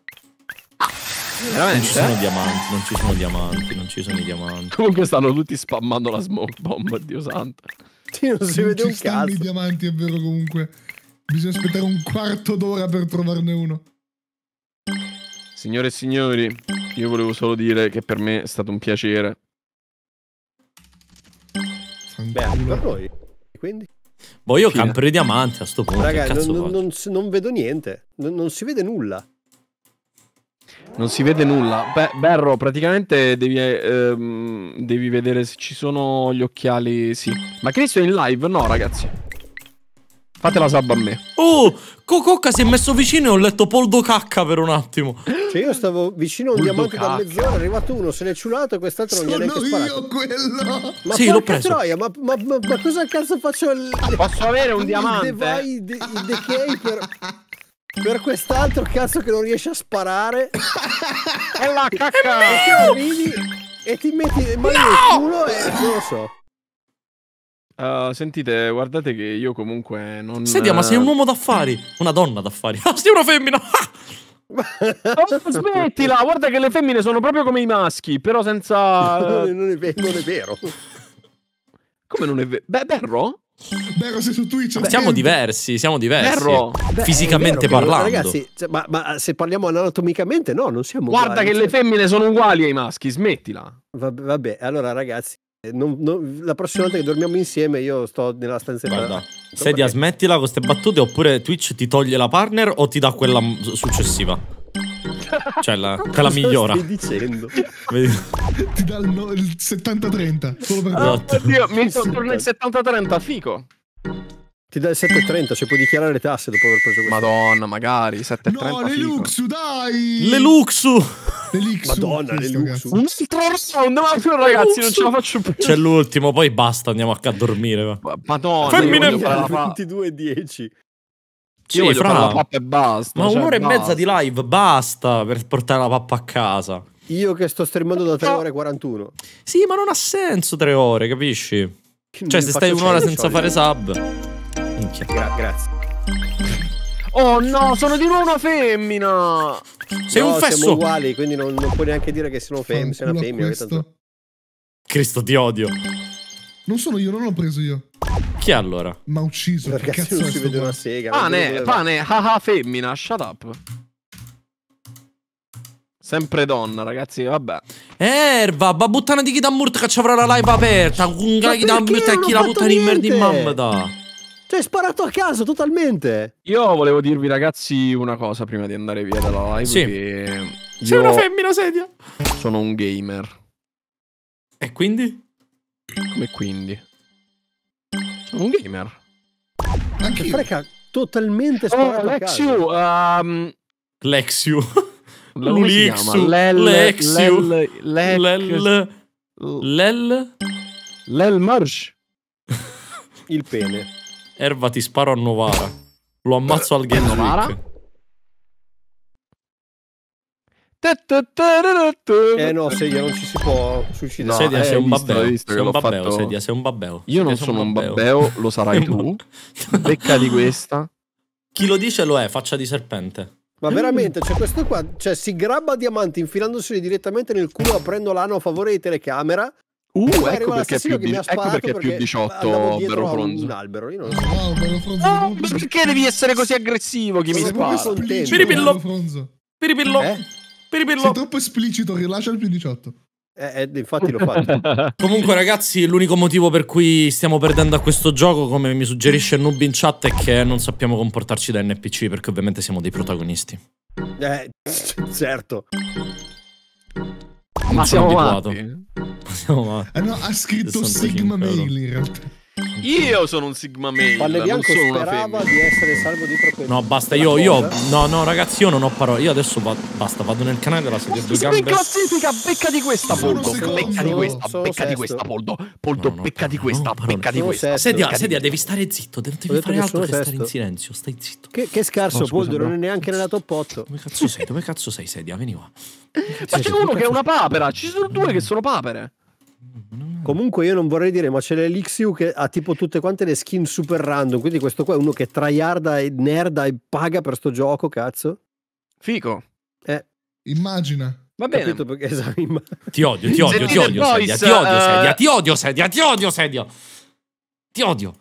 Veramente? Non ci sono diamanti, non ci sono diamanti, non ci sono i diamanti. Comunque stanno tutti spammando la smoke bomb, Dio santo. Sì, non si non vede un cazzo. i diamanti, è vero comunque. Bisogna aspettare un quarto d'ora per trovarne uno. Signore e signori, io volevo solo dire che per me è stato un piacere Beh, per noi. Quindi... Boh, io Fine. camperei diamante a sto punto. Raga, non, non, non, vedo niente. Non, non si vede nulla. Non si vede nulla. Beh, Berro, praticamente devi, ehm, devi vedere se ci sono gli occhiali. Sì. Ma Cristo è in live? No, ragazzi. Fate la sabba a me. Oh, Cococca si è messo vicino e ho letto Poldo Cacca per un attimo. Cioè io stavo vicino a un Poldo diamante cacca. da mezz'ora, è arrivato uno, se l'è ciulato e quest'altro non gli ha neanche sparato. Sono io quello! Ma sì, l'ho preso. Troia, ma, ma, ma, ma, cosa cazzo faccio? Posso avere un diamante? Vai il decay per... Per quest'altro cazzo che non riesce a sparare. è la cacca! È e ti metti le mani no! nel culo e non lo so. Uh, sentite, guardate che io comunque non... Senti, ma sei un eh, uomo d'affari, una donna d'affari. [LAUGHS] Ah, sei una femmina! oh, [LAUGHS] smettila, guarda che le femmine sono proprio come i maschi, però senza... [LAUGHS] non, è eh. vero, non è vero. Come non è vero? Beh, Berro? Berro sei su Twitch. Beh, siamo diversi, siamo diversi. Berro, fisicamente vero, parlando. Ragazzi, ma, ma, se parliamo anatomicamente, no, non siamo Guarda uguali, che cioè... le femmine sono uguali ai maschi, smettila. Vabbè, vabbè, allora ragazzi, eh, non, non, la prossima volta che dormiamo insieme io sto nella stanza Guarda, sedia perché... smettila con queste battute oppure Twitch ti toglie la partner o ti dà quella successiva cioè la, te [LAUGHS] la migliora stai dicendo [LAUGHS] ti dà il, no, il 70-30 solo per oh, oddio mi sono tornato il 70-30 fico ti dà il 7,30, cioè puoi dichiarare le tasse dopo aver preso questo. Madonna, magari 7,30. No, l'Eluxu, figo. Luxu, dai! L'Eluxu! Luxu! Le Luxu. Madonna, le Luxu. Un altro round, ragazzi, non ce la faccio più. C'è l'ultimo, poi basta, andiamo a dormire. Va. Madonna, Femmine... 22,10. Sì, Io fra la pappa e basta. Ma cioè, un'ora basta. e mezza di live, basta per portare la pappa a casa. Io che sto streamando da 3 ore e 41. Sì, ma non ha senso 3 ore, capisci? Che cioè, se stai un'ora cioè, senza fare sub. Minchia. Gra grazie. Oh no, sono di nuovo una femmina! Sei no, un fesso! Siamo uguali, quindi non, non puoi neanche dire che sono fem sei una femmina. Tanto... Cristo, ti odio. Non sono io, non l'ho preso io. Chi allora? Ma ucciso, Perché che cazzo non si vede qua? una sega. Pane, pane, haha ah, femmina, shut up. Sempre donna, ragazzi, vabbè. Erva, babbuttana di chi da murt che ci avrà la live aperta. Un chi da murt e chi la butta di merda in mamma da. Cioè, sparato a caso totalmente. Io volevo dirvi, ragazzi, una cosa prima di andare via dalla live. Sì. Che Sei una femmina sedia. Sono un gamer. E quindi? Come quindi? Sono un gamer. Anche Freca, totalmente oh, sparato oh, Lexiu, a caso. Um... Lexiu. Lulixiu. Lexiu. Lel. Lel. Lel Marsh. [LAUGHS] Il pene. Erva ti sparo a Novara. Lo ammazzo al Game Novara. Eh no, Sedia non ci si può suicidare. No, sedia, eh, sei un babbeo. sei un babbeo, fatto... sedia, sei un babbeo. Io non sono un babbeo. lo sarai [LAUGHS] tu. Becca di questa. Chi lo dice lo è, faccia di serpente. Ma veramente, cioè questo qua, cioè si grabba diamanti infilandoseli direttamente nel culo aprendo l'ano a favore di telecamera Uh, ecco, ecco perché, più di, ecco perché, perché più 18 Bero Fronzo. Un albero, io non so. Oh, Bero Fronzo. No, perché devi essere così aggressivo chi mi spara? Piripillo. Piripillo. Eh? Piripillo. Sei troppo esplicito, rilascia il più 18. Eh, eh, infatti l'ho fatto. [LAUGHS] Comunque, ragazzi, l'unico motivo per cui stiamo perdendo a questo gioco, come mi suggerisce Noob in chat, è che non sappiamo comportarci da NPC, perché ovviamente siamo dei protagonisti. Eh, certo ma siamo abituato. Siamo eh no, ha scritto Sigma Mail in realtà. Io sono un Sigma Male. Palle Bianco non sono sperava di essere salvo di proprietà. No, basta, io, io. No, no, ragazzi, io non ho parole. Io adesso va, basta, vado nel canale della sedia due gambe. classifica, becca di questa, Poldo. Becca di questa, sono becca sesto. di questa, Poldo. Poldo, no, no, becca di questa, no, becca di questa. Sedia, sedia, devi stare zitto. Devi fare altro che stare in silenzio. Stai zitto. Che, che scarso, Poldo, non è neanche nella top 8. Dove cazzo sei? Dove cazzo sei, sedia? Veniva. Ma c'è uno che è una papera. Ci sono due che sono papere. Mm-hmm. Comunque io non vorrei dire, ma c'è l'Elixiu che ha tipo tutte quante le skin super random, quindi questo qua è uno che tryharda e nerda e paga per sto gioco, cazzo. Fico. Eh. Immagina. Va bene. Perché, [LAUGHS] esatto, immag- ti odio, ti odio, ti odio, sedia, ti odio, eh, sedia, ti odio, sedia, ti odio, sedia. Ti odio.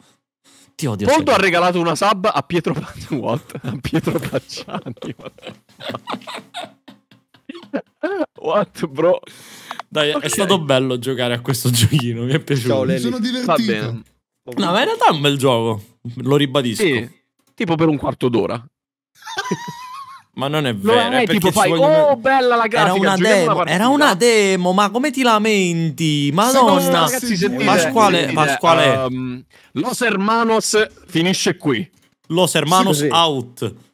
Ti odio. Ponto sedia. ha regalato una sub a Pietro [LAUGHS] What? A Pietro Pacciani. [LAUGHS] What, bro? Dai, okay. è stato bello giocare a questo giochino, mi è piaciuto. Ciao, Leli. Sono divertito. No, ma in realtà è un bel gioco, lo ribadisco. Sì, tipo per un quarto d'ora. [LAUGHS] ma non è vero. Non è, è eh, tipo fai, oh bella la grafica, era una, demo, era una demo, ma come ti lamenti? Madonna. Pasquale, Pasquale. Um, Los Hermanos finisce qui. Los Hermanos sì, out.